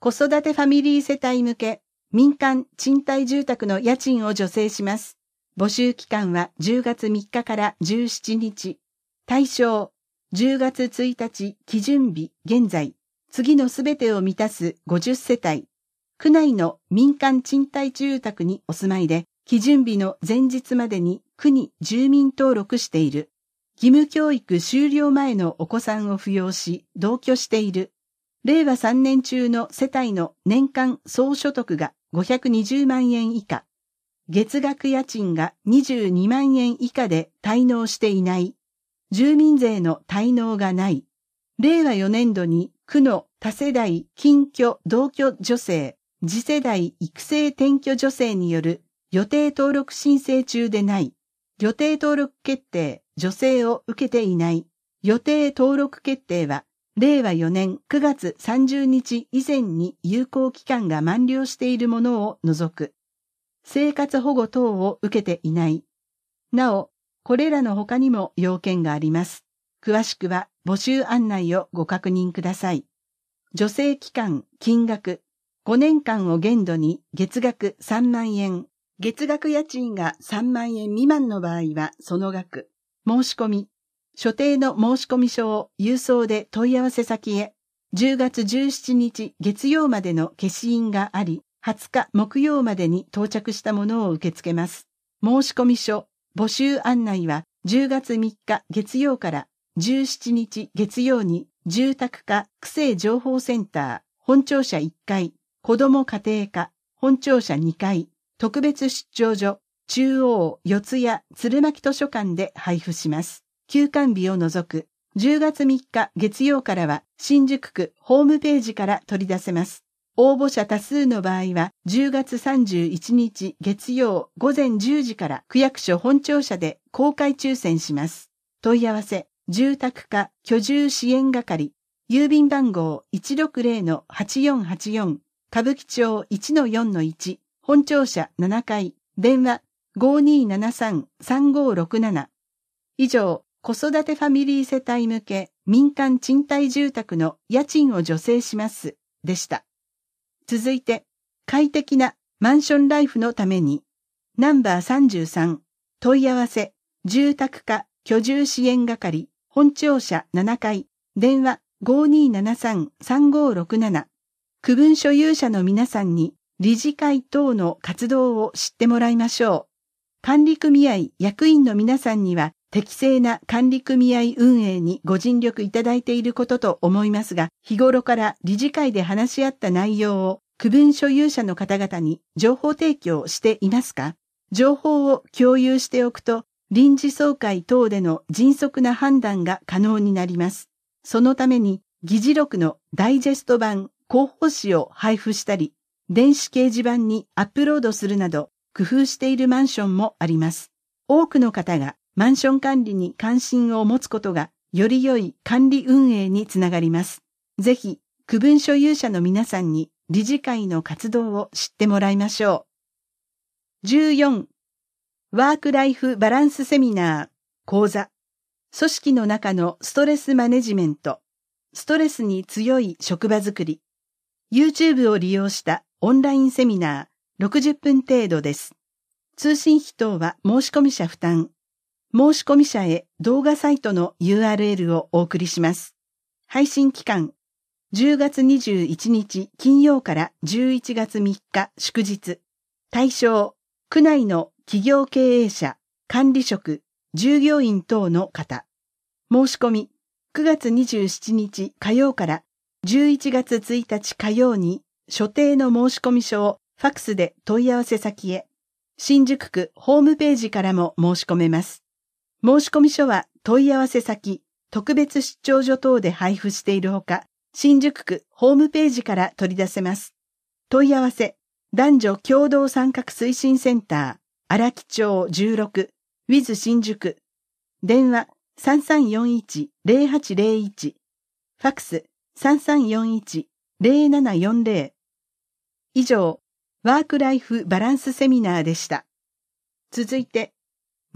子育てファミリー世帯向け民間賃貸住宅の家賃を助成します。募集期間は10月3日から17日。対象10月1日基準日現在次のすべてを満たす50世帯区内の民間賃貸住宅にお住まいで、基準日の前日までに区に住民登録している。義務教育終了前のお子さんを扶養し、同居している。令和3年中の世帯の年間総所得が520万円以下。月額家賃が22万円以下で滞納していない。住民税の滞納がない。令和4年度に区の多世代近居同居女性次世代育成転居女性による予定登録申請中でない、予定登録決定、女性を受けていない、予定登録決定は、令和4年9月30日以前に有効期間が満了しているものを除く、生活保護等を受けていない。なお、これらの他にも要件があります。詳しくは募集案内をご確認ください。助成期間、金額、5年間を限度に月額3万円、月額家賃が3万円未満の場合はその額、申し込み、所定の申込書を郵送で問い合わせ先へ、10月17日月曜までの消印があり、20日木曜までに到着したものを受け付けます。申込書、募集案内は10月3日月曜から17日月曜に住宅課区政情報センター本庁舎1階子ども家庭科、本庁舎2階、特別出張所、中央、四谷、鶴巻図書館で配布します。休館日を除く、10月3日月曜からは新宿区ホームページから取り出せます。応募者多数の場合は10月31日月曜午前10時から区役所本庁舎で公開抽選します。問い合わせ、住宅課居住支援係、郵便番号160-8484歌舞伎町1-4-1、本庁舎7階、電話5273-3567。以上、子育てファミリー世帯向け民間賃貸住宅の家賃を助成します。でした。続いて、快適なマンションライフのために、ナンバー33、問い合わせ、住宅化居住支援係、本庁舎7階、電話5273-3567。区分所有者の皆さんに理事会等の活動を知ってもらいましょう。管理組合役員の皆さんには適正な管理組合運営にご尽力いただいていることと思いますが、日頃から理事会で話し合った内容を区分所有者の方々に情報提供していますか情報を共有しておくと、臨時総会等での迅速な判断が可能になります。そのために、議事録のダイジェスト版広報誌を配布したり、電子掲示板にアップロードするなど工夫しているマンションもあります。多くの方がマンション管理に関心を持つことがより良い管理運営につながります。ぜひ、区分所有者の皆さんに理事会の活動を知ってもらいましょう。14、ワークライフバランスセミナー、講座、組織の中のストレスマネジメント、ストレスに強い職場づくり、YouTube を利用したオンラインセミナー60分程度です。通信費等は申し込み者負担。申し込み者へ動画サイトの URL をお送りします。配信期間10月21日金曜から11月3日祝日。対象、区内の企業経営者、管理職、従業員等の方。申し込み、9月27日火曜から11月1日火曜に所定の申込書をファクスで問い合わせ先へ、新宿区ホームページからも申し込めます。申込書は問い合わせ先、特別出張所等で配布しているほか、新宿区ホームページから取り出せます。問い合わせ、男女共同参画推進センター、荒木町16、with 新宿。電話3341-0801。ファクス3341-0740以上、ワークライフバランスセミナーでした。続いて、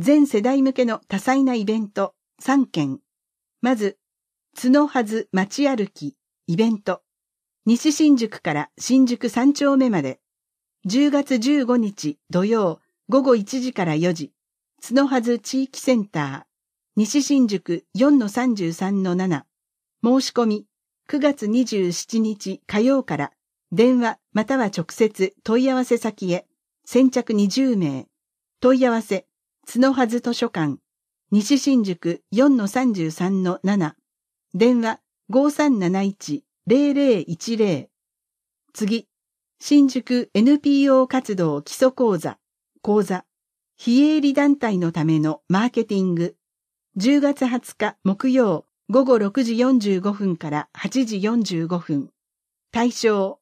全世代向けの多彩なイベント3件。まず、角はず街歩きイベント。西新宿から新宿3丁目まで。10月15日土曜午後1時から4時。角はず地域センター。西新宿4-33-7。申し込み9月27日火曜から電話または直接問い合わせ先へ先着20名問い合わせ角はず図書館西新宿4-33-7電話5371-0010次新宿 NPO 活動基礎講座講座非営利団体のためのマーケティング10月20日木曜午後6時45分から8時45分。対象、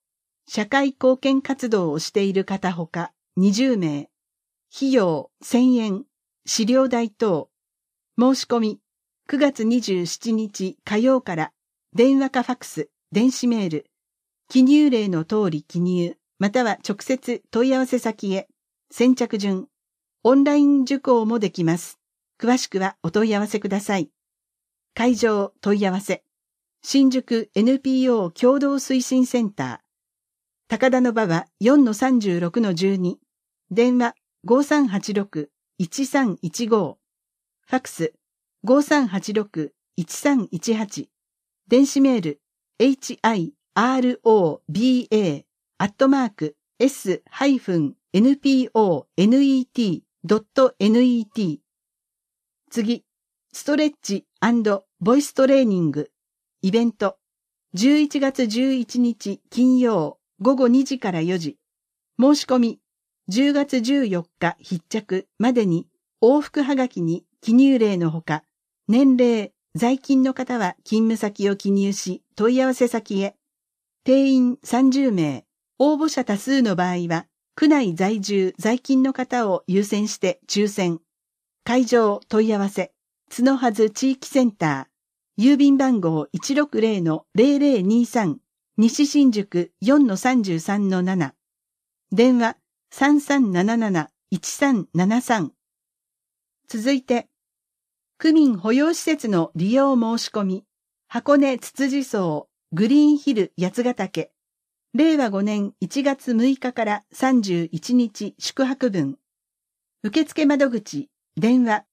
社会貢献活動をしている方ほか20名。費用1000円、資料代等。申し込み、9月27日火曜から電話かファクス、電子メール。記入例の通り記入、または直接問い合わせ先へ。先着順。オンライン受講もできます。詳しくはお問い合わせください。会場問い合わせ、新宿 NPO 共同推進センター、高田の場は4-36-12、電話5386-1315、ファクス5386-1318、電子メール hiroba アットマーク s-nponet.net 次ストレッチボイストレーニングイベント11月11日金曜午後2時から4時申し込み10月14日必着までに往復はがきに記入例のほか年齢、在勤の方は勤務先を記入し問い合わせ先へ定員30名応募者多数の場合は区内在住在勤の方を優先して抽選会場問い合わせ角はず地域センター、郵便番号160-0023、西新宿4-33-7、電話3377-1373。続いて、区民保養施設の利用申し込み、箱根つつじ草、グリーンヒル八ヶ岳、令和5年1月6日から31日宿泊分、受付窓口、電話、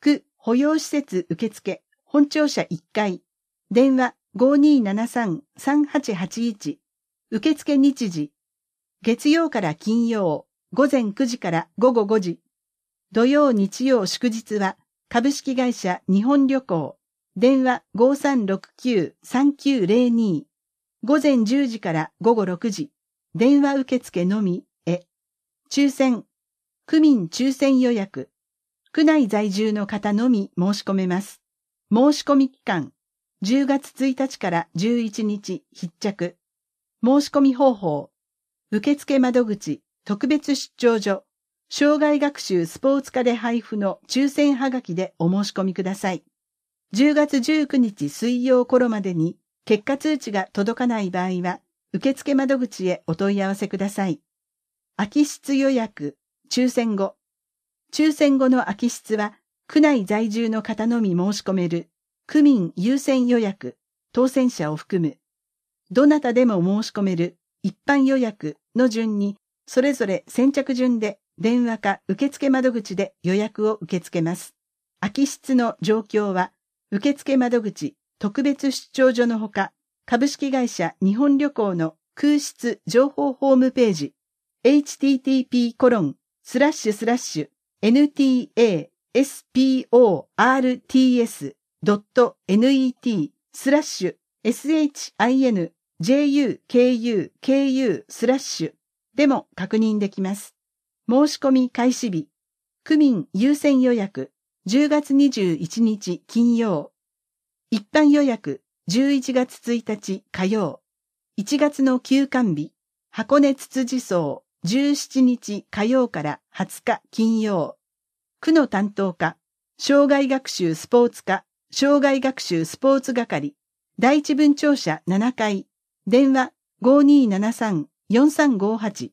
区保養施設受付、本庁舎1階、電話5273-3881、受付日時、月曜から金曜、午前9時から午後5時、土曜日曜祝日は、株式会社日本旅行、電話5369-3902、午前10時から午後6時、電話受付のみ、へ、抽選、区民抽選予約、区内在住の方のみ申し込めます。申し込み期間、10月1日から11日、必着。申し込み方法、受付窓口、特別出張所、障害学習スポーツ課で配布の抽選はがきでお申し込みください。10月19日水曜頃までに結果通知が届かない場合は、受付窓口へお問い合わせください。空き室予約、抽選後、抽選後の空き室は、区内在住の方のみ申し込める、区民優先予約、当選者を含む、どなたでも申し込める、一般予約の順に、それぞれ先着順で電話か受付窓口で予約を受け付けます。空き室の状況は、受付窓口、特別出張所のほか、株式会社日本旅行の空室情報ホームページ、http コロンスラッシュスラッシュ nta-sports.net スラッシュ shinjukuku スラッシュでも確認できます。申し込み開始日、区民優先予約10月21日金曜、一般予約11月1日火曜、1月の休館日、箱根つつじ層17日火曜から20日金曜、区の担当課、障害学習スポーツ課、障害学習スポーツ係、第一文庁舎7階、電話5273-4358、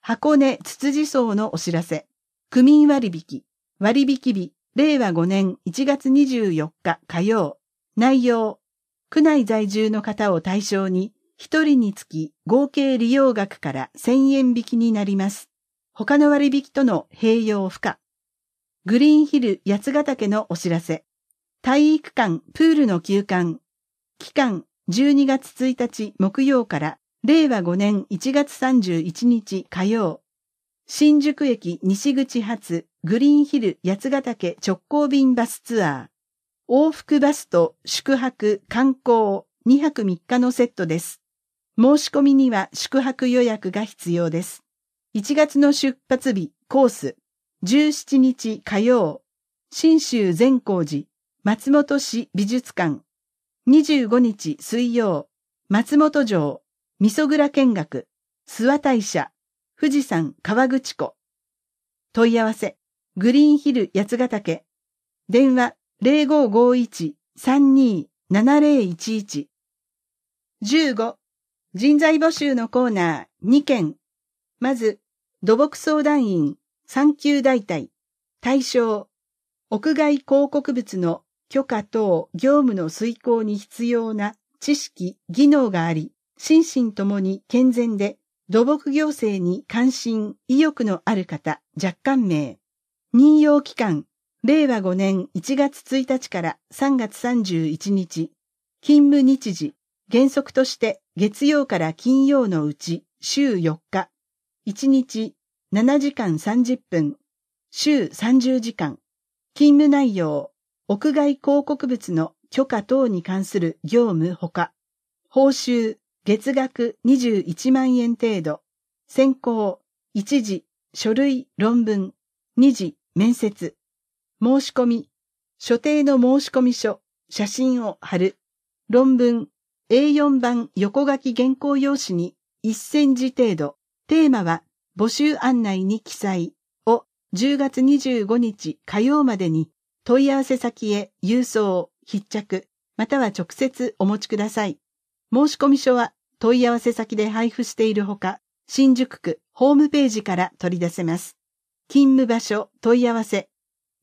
箱根つつじ層のお知らせ、区民割引、割引日、令和5年1月24日火曜、内容、区内在住の方を対象に、一人につき合計利用額から1000円引きになります。他の割引との併用不可。グリーンヒル八ヶ岳のお知らせ。体育館プールの休館。期間12月1日木曜から令和5年1月31日火曜。新宿駅西口発グリーンヒル八ヶ岳直行便バスツアー。往復バスと宿泊観光2泊3日のセットです。申し込みには宿泊予約が必要です。1月の出発日、コース、17日火曜、新州善光寺、松本市美術館、25日水曜、松本城、味噌蔵見学、諏訪大社、富士山河口湖。問い合わせ、グリーンヒル八ヶ岳。電話0551-32-7011。15人材募集のコーナー2件。まず、土木相談員、産休代替、対象、屋外広告物の許可等業務の遂行に必要な知識、技能があり、心身ともに健全で、土木行政に関心、意欲のある方、若干名。任用期間、令和5年1月1日から3月31日。勤務日時、原則として月曜から金曜のうち週4日、1日7時間30分、週30時間、勤務内容、屋外広告物の許可等に関する業務ほか、報酬、月額21万円程度、選考、1時、書類、論文、2時、面接、申し込み、所定の申し込み書、写真を貼る、論文、A4 版横書き原稿用紙に1センチ程度、テーマは募集案内に記載を10月25日火曜までに問い合わせ先へ郵送、筆着、または直接お持ちください。申込書は問い合わせ先で配布しているほか、新宿区ホームページから取り出せます。勤務場所問い合わせ、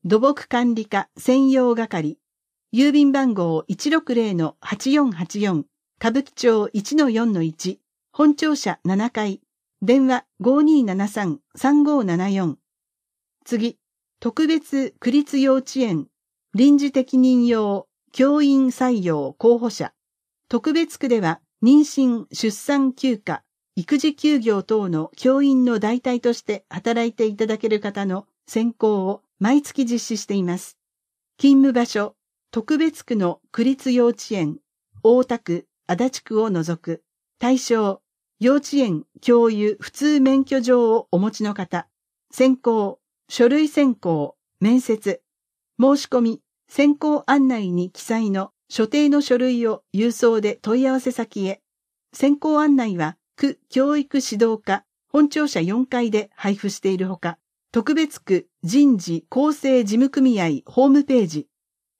土木管理課専用係、郵便番号160-8484歌舞伎町1-4-1、本庁舎7階、電話5273-3574。次、特別区立幼稚園、臨時適任用、教員採用候補者。特別区では、妊娠、出産休暇、育児休業等の教員の代替として働いていただける方の選考を毎月実施しています。勤務場所、特別区の区立幼稚園、大田区足立区を除く、対象、幼稚園、教諭、普通免許状をお持ちの方、選考、書類選考、面接、申し込み、選考案内に記載の所定の書類を郵送で問い合わせ先へ。選考案内は、区教育指導課、本庁舎4階で配布しているほか、特別区人事厚生事務組合ホームページ、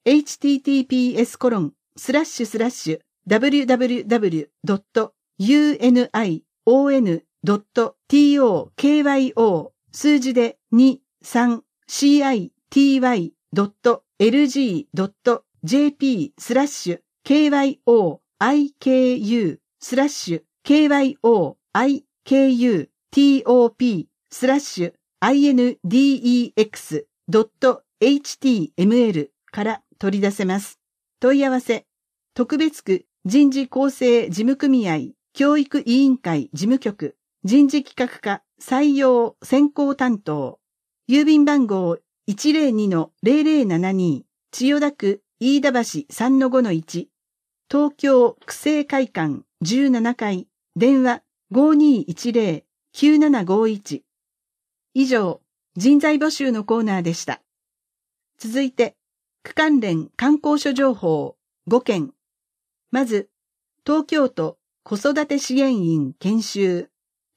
https コロンスラッシュスラッシュ www.union.tokyo 数字で 23city.lg.jp スラッシュ kyoiku スラッシュ k y o i k u t o p スラッシュ index.html から取り出せます。問い合わせ特別区人事構成事務組合、教育委員会事務局、人事企画課、採用、選考担当、郵便番号102-0072、千代田区飯田橋3-5-1、東京区政会館17階、電話5210-9751。以上、人材募集のコーナーでした。続いて、区関連観光所情報5件まず、東京都子育て支援員研修、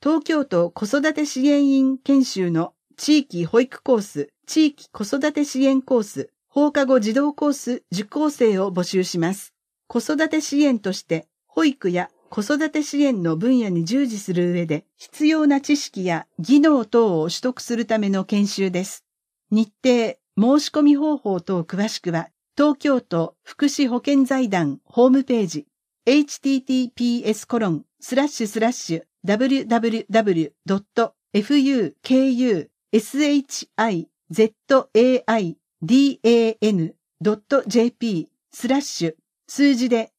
東京都子育て支援員研修の地域保育コース、地域子育て支援コース、放課後児童コース受講生を募集します。子育て支援として、保育や子育て支援の分野に従事する上で必要な知識や技能等を取得するための研修です。日程、申し込み方法等詳しくは東京都福祉保健財団ホームページ https コロンスラッシュスラッシュ www.fukushizaidan.jp スラッシュ数字で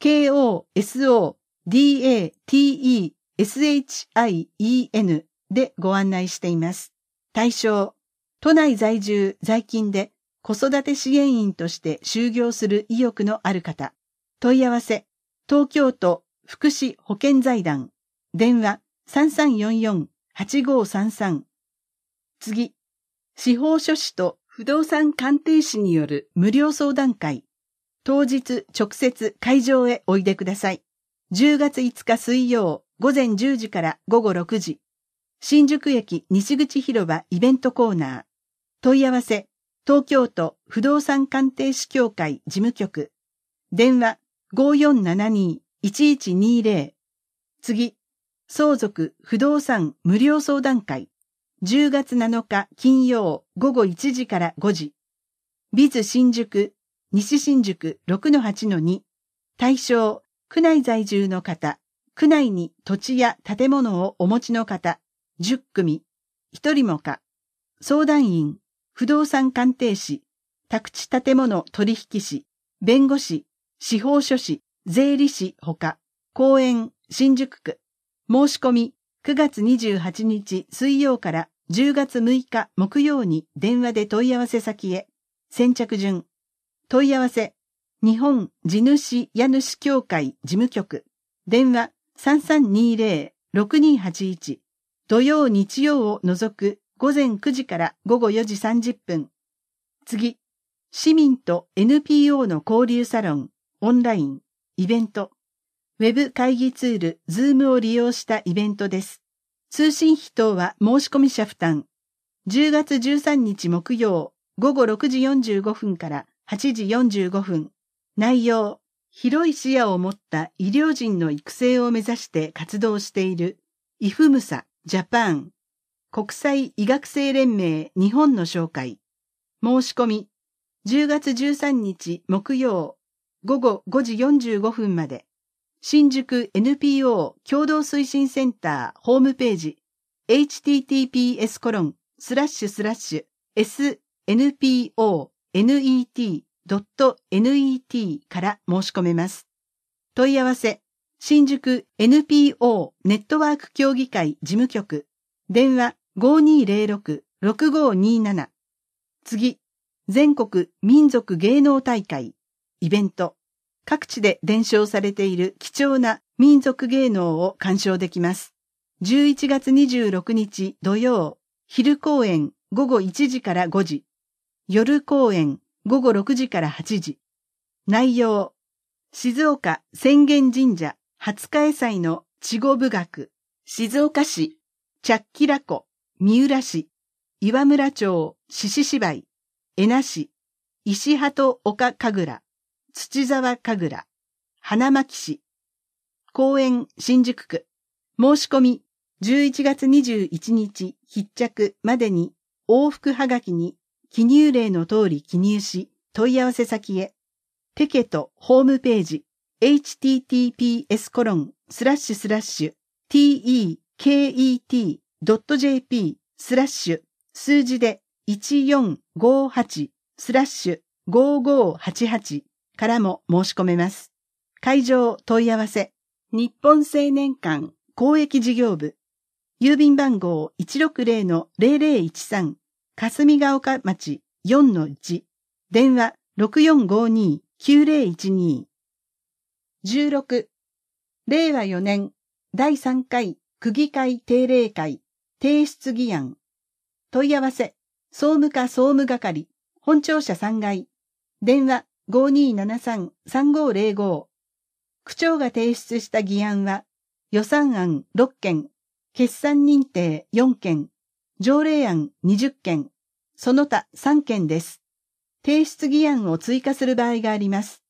111KOSODATESHIEN でご案内しています。対象、都内在住在勤で子育て支援員として就業する意欲のある方、問い合わせ、東京都福祉保健財団、電話3344-8533。次、司法書士と不動産鑑定士による無料相談会、当日直接会場へおいでください。10月5日水曜午前10時から午後6時、新宿駅西口広場イベントコーナー、問い合わせ東京都不動産鑑定士協会事務局、電話5472-1120、次、相続不動産無料相談会、10月7日金曜午後1時から5時、ビズ新宿、西新宿6-8-2、対象、区内在住の方、区内に土地や建物をお持ちの方、10組、1人もか、相談員、不動産鑑定士、宅地建物取引士、弁護士、司法書士、税理士ほか、公園、新宿区、申し込み、9月28日水曜から10月6日木曜に電話で問い合わせ先へ、先着順、問い合わせ、日本地主家主協会事務局、電話3320-6281、土曜日曜を除く午前9時から午後4時30分。次、市民と NPO の交流サロン、オンライン、イベント、ウェブ会議ツール、ズームを利用したイベントです。通信費等は申し込み者負担。10月13日木曜、午後6時45分から8時45分。内容、広い視野を持った医療人の育成を目指して活動している、イフムサ、ジャパン国際医学生連盟日本の紹介。申し込み、10月13日木曜午後5時45分まで。新宿 NPO 共同推進センターホームページ https コロンスラッシュスラッシュ snpo.net.net から申し込めます。問い合わせ、新宿 NPO ネットワーク協議会事務局、電話5206-6527次、全国民族芸能大会、イベント、各地で伝承されている貴重な民族芸能を鑑賞できます。11月26日土曜、昼公演午後1時から5時、夜公演午後6時から8時。内容、静岡浅間神社初開日祭の稚語部学、静岡市、チャッキラ湖、三浦市、岩村町、獅子芝居、江那市、石鳩岡神楽、土沢神楽、花巻市、公園新宿区、申し込み11月21日必着までに往復はがきに記入例の通り記入し問い合わせ先へ、テケとホームページ、https コロンスラッシュスラッシュ t e k e t .jp スラッシュ数字で1458スラッシュ5588からも申し込めます。会場問い合わせ日本青年館公益事業部郵便番号160-0013霞ヶ丘町4-1電話6452-9012 16令和4年第3回区議会定例会提出議案。問い合わせ、総務課総務係、本庁舎3階。電話5273-3505。区長が提出した議案は、予算案6件、決算認定4件、条例案20件、その他3件です。提出議案を追加する場合があります。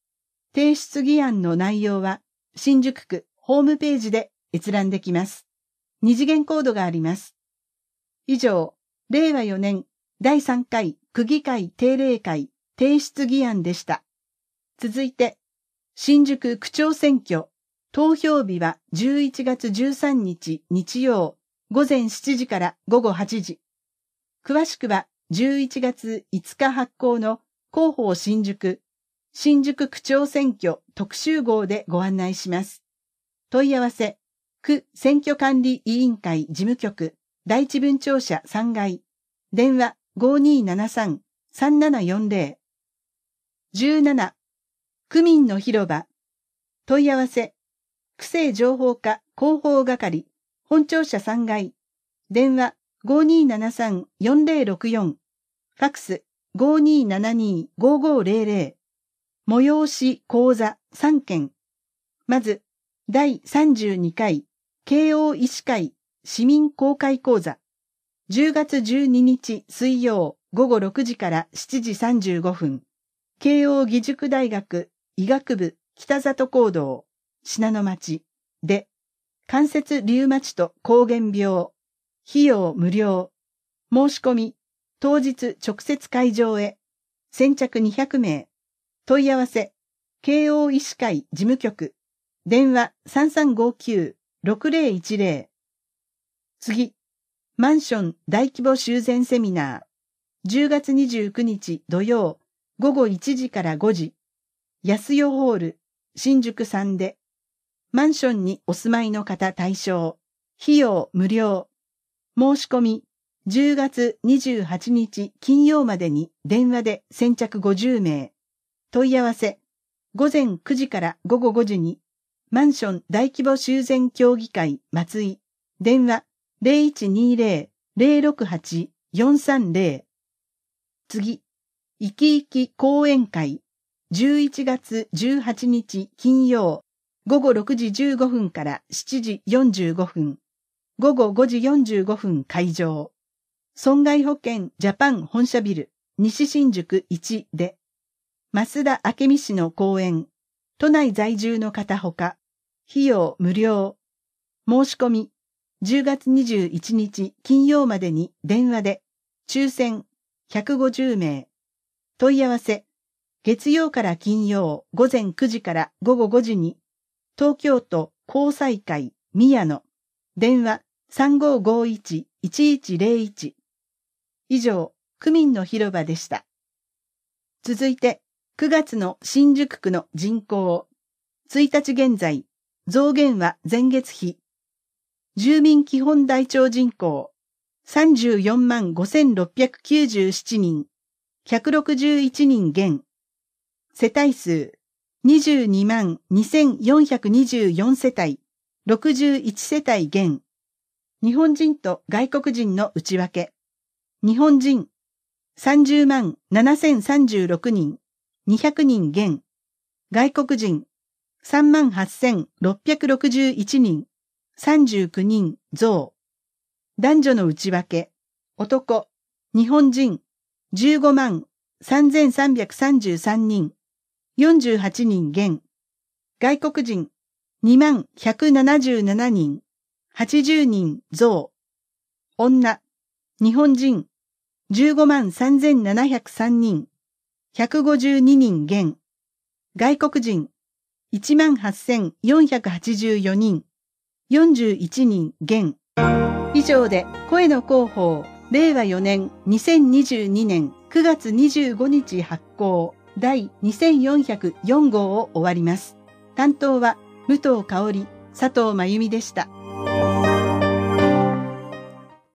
提出議案の内容は、新宿区ホームページで閲覧できます。二次元コードがあります。以上、令和4年第3回区議会定例会提出議案でした。続いて、新宿区長選挙、投票日は11月13日日曜午前7時から午後8時。詳しくは11月5日発行の広報新宿、新宿区長選挙特集号でご案内します。問い合わせ、区選挙管理委員会事務局第一文庁舎3階、電話5273-3740。17、区民の広場、問い合わせ、区政情報課広報係、本庁舎3階、電話5273-4064、ファクス5272-5500、催し講座3件。まず、第32回、慶応医師会市民公開講座10月12日水曜午後6時から7時35分慶応義塾大学医学部北里行動信濃町で関節リウマチと膠原病費用無料申し込み当日直接会場へ先着200名問い合わせ慶応医師会事務局電話3359-6010次、マンション大規模修繕セミナー、10月29日土曜、午後1時から5時、安代ホール、新宿3で、マンションにお住まいの方対象、費用無料、申し込み、10月28日金曜までに電話で先着50名、問い合わせ、午前9時から午後5時に、マンション大規模修繕協議会松井、電話0120-068-430次、いきいき講演会11月18日金曜午後6時15分から7時45分午後5時45分会場損害保険ジャパン本社ビル西新宿1で増田明美氏の講演都内在住の方ほか費用無料申し込み10月21日金曜までに電話で抽選150名問い合わせ月曜から金曜午前9時から午後5時に東京都交際会宮野電話3551-1101以上区民の広場でした。続いて9月の新宿区の人口1日現在増減は前月比住民基本台帳人口34万5697人、161人減。世帯数22万2424世帯、61世帯減。日本人と外国人の内訳。日本人30万7036人、200人減。外国人3万8661人、39人増。男女の内訳。男、日本人、15万3333人、48人減。外国人、2万177人、80人増。女、日本人、15万3703人、152人減。外国人、1万8484人、41人減。以上で声の広報、令和4年2022年9月25日発行第2404号を終わります。担当は武藤香織、佐藤真由美でした。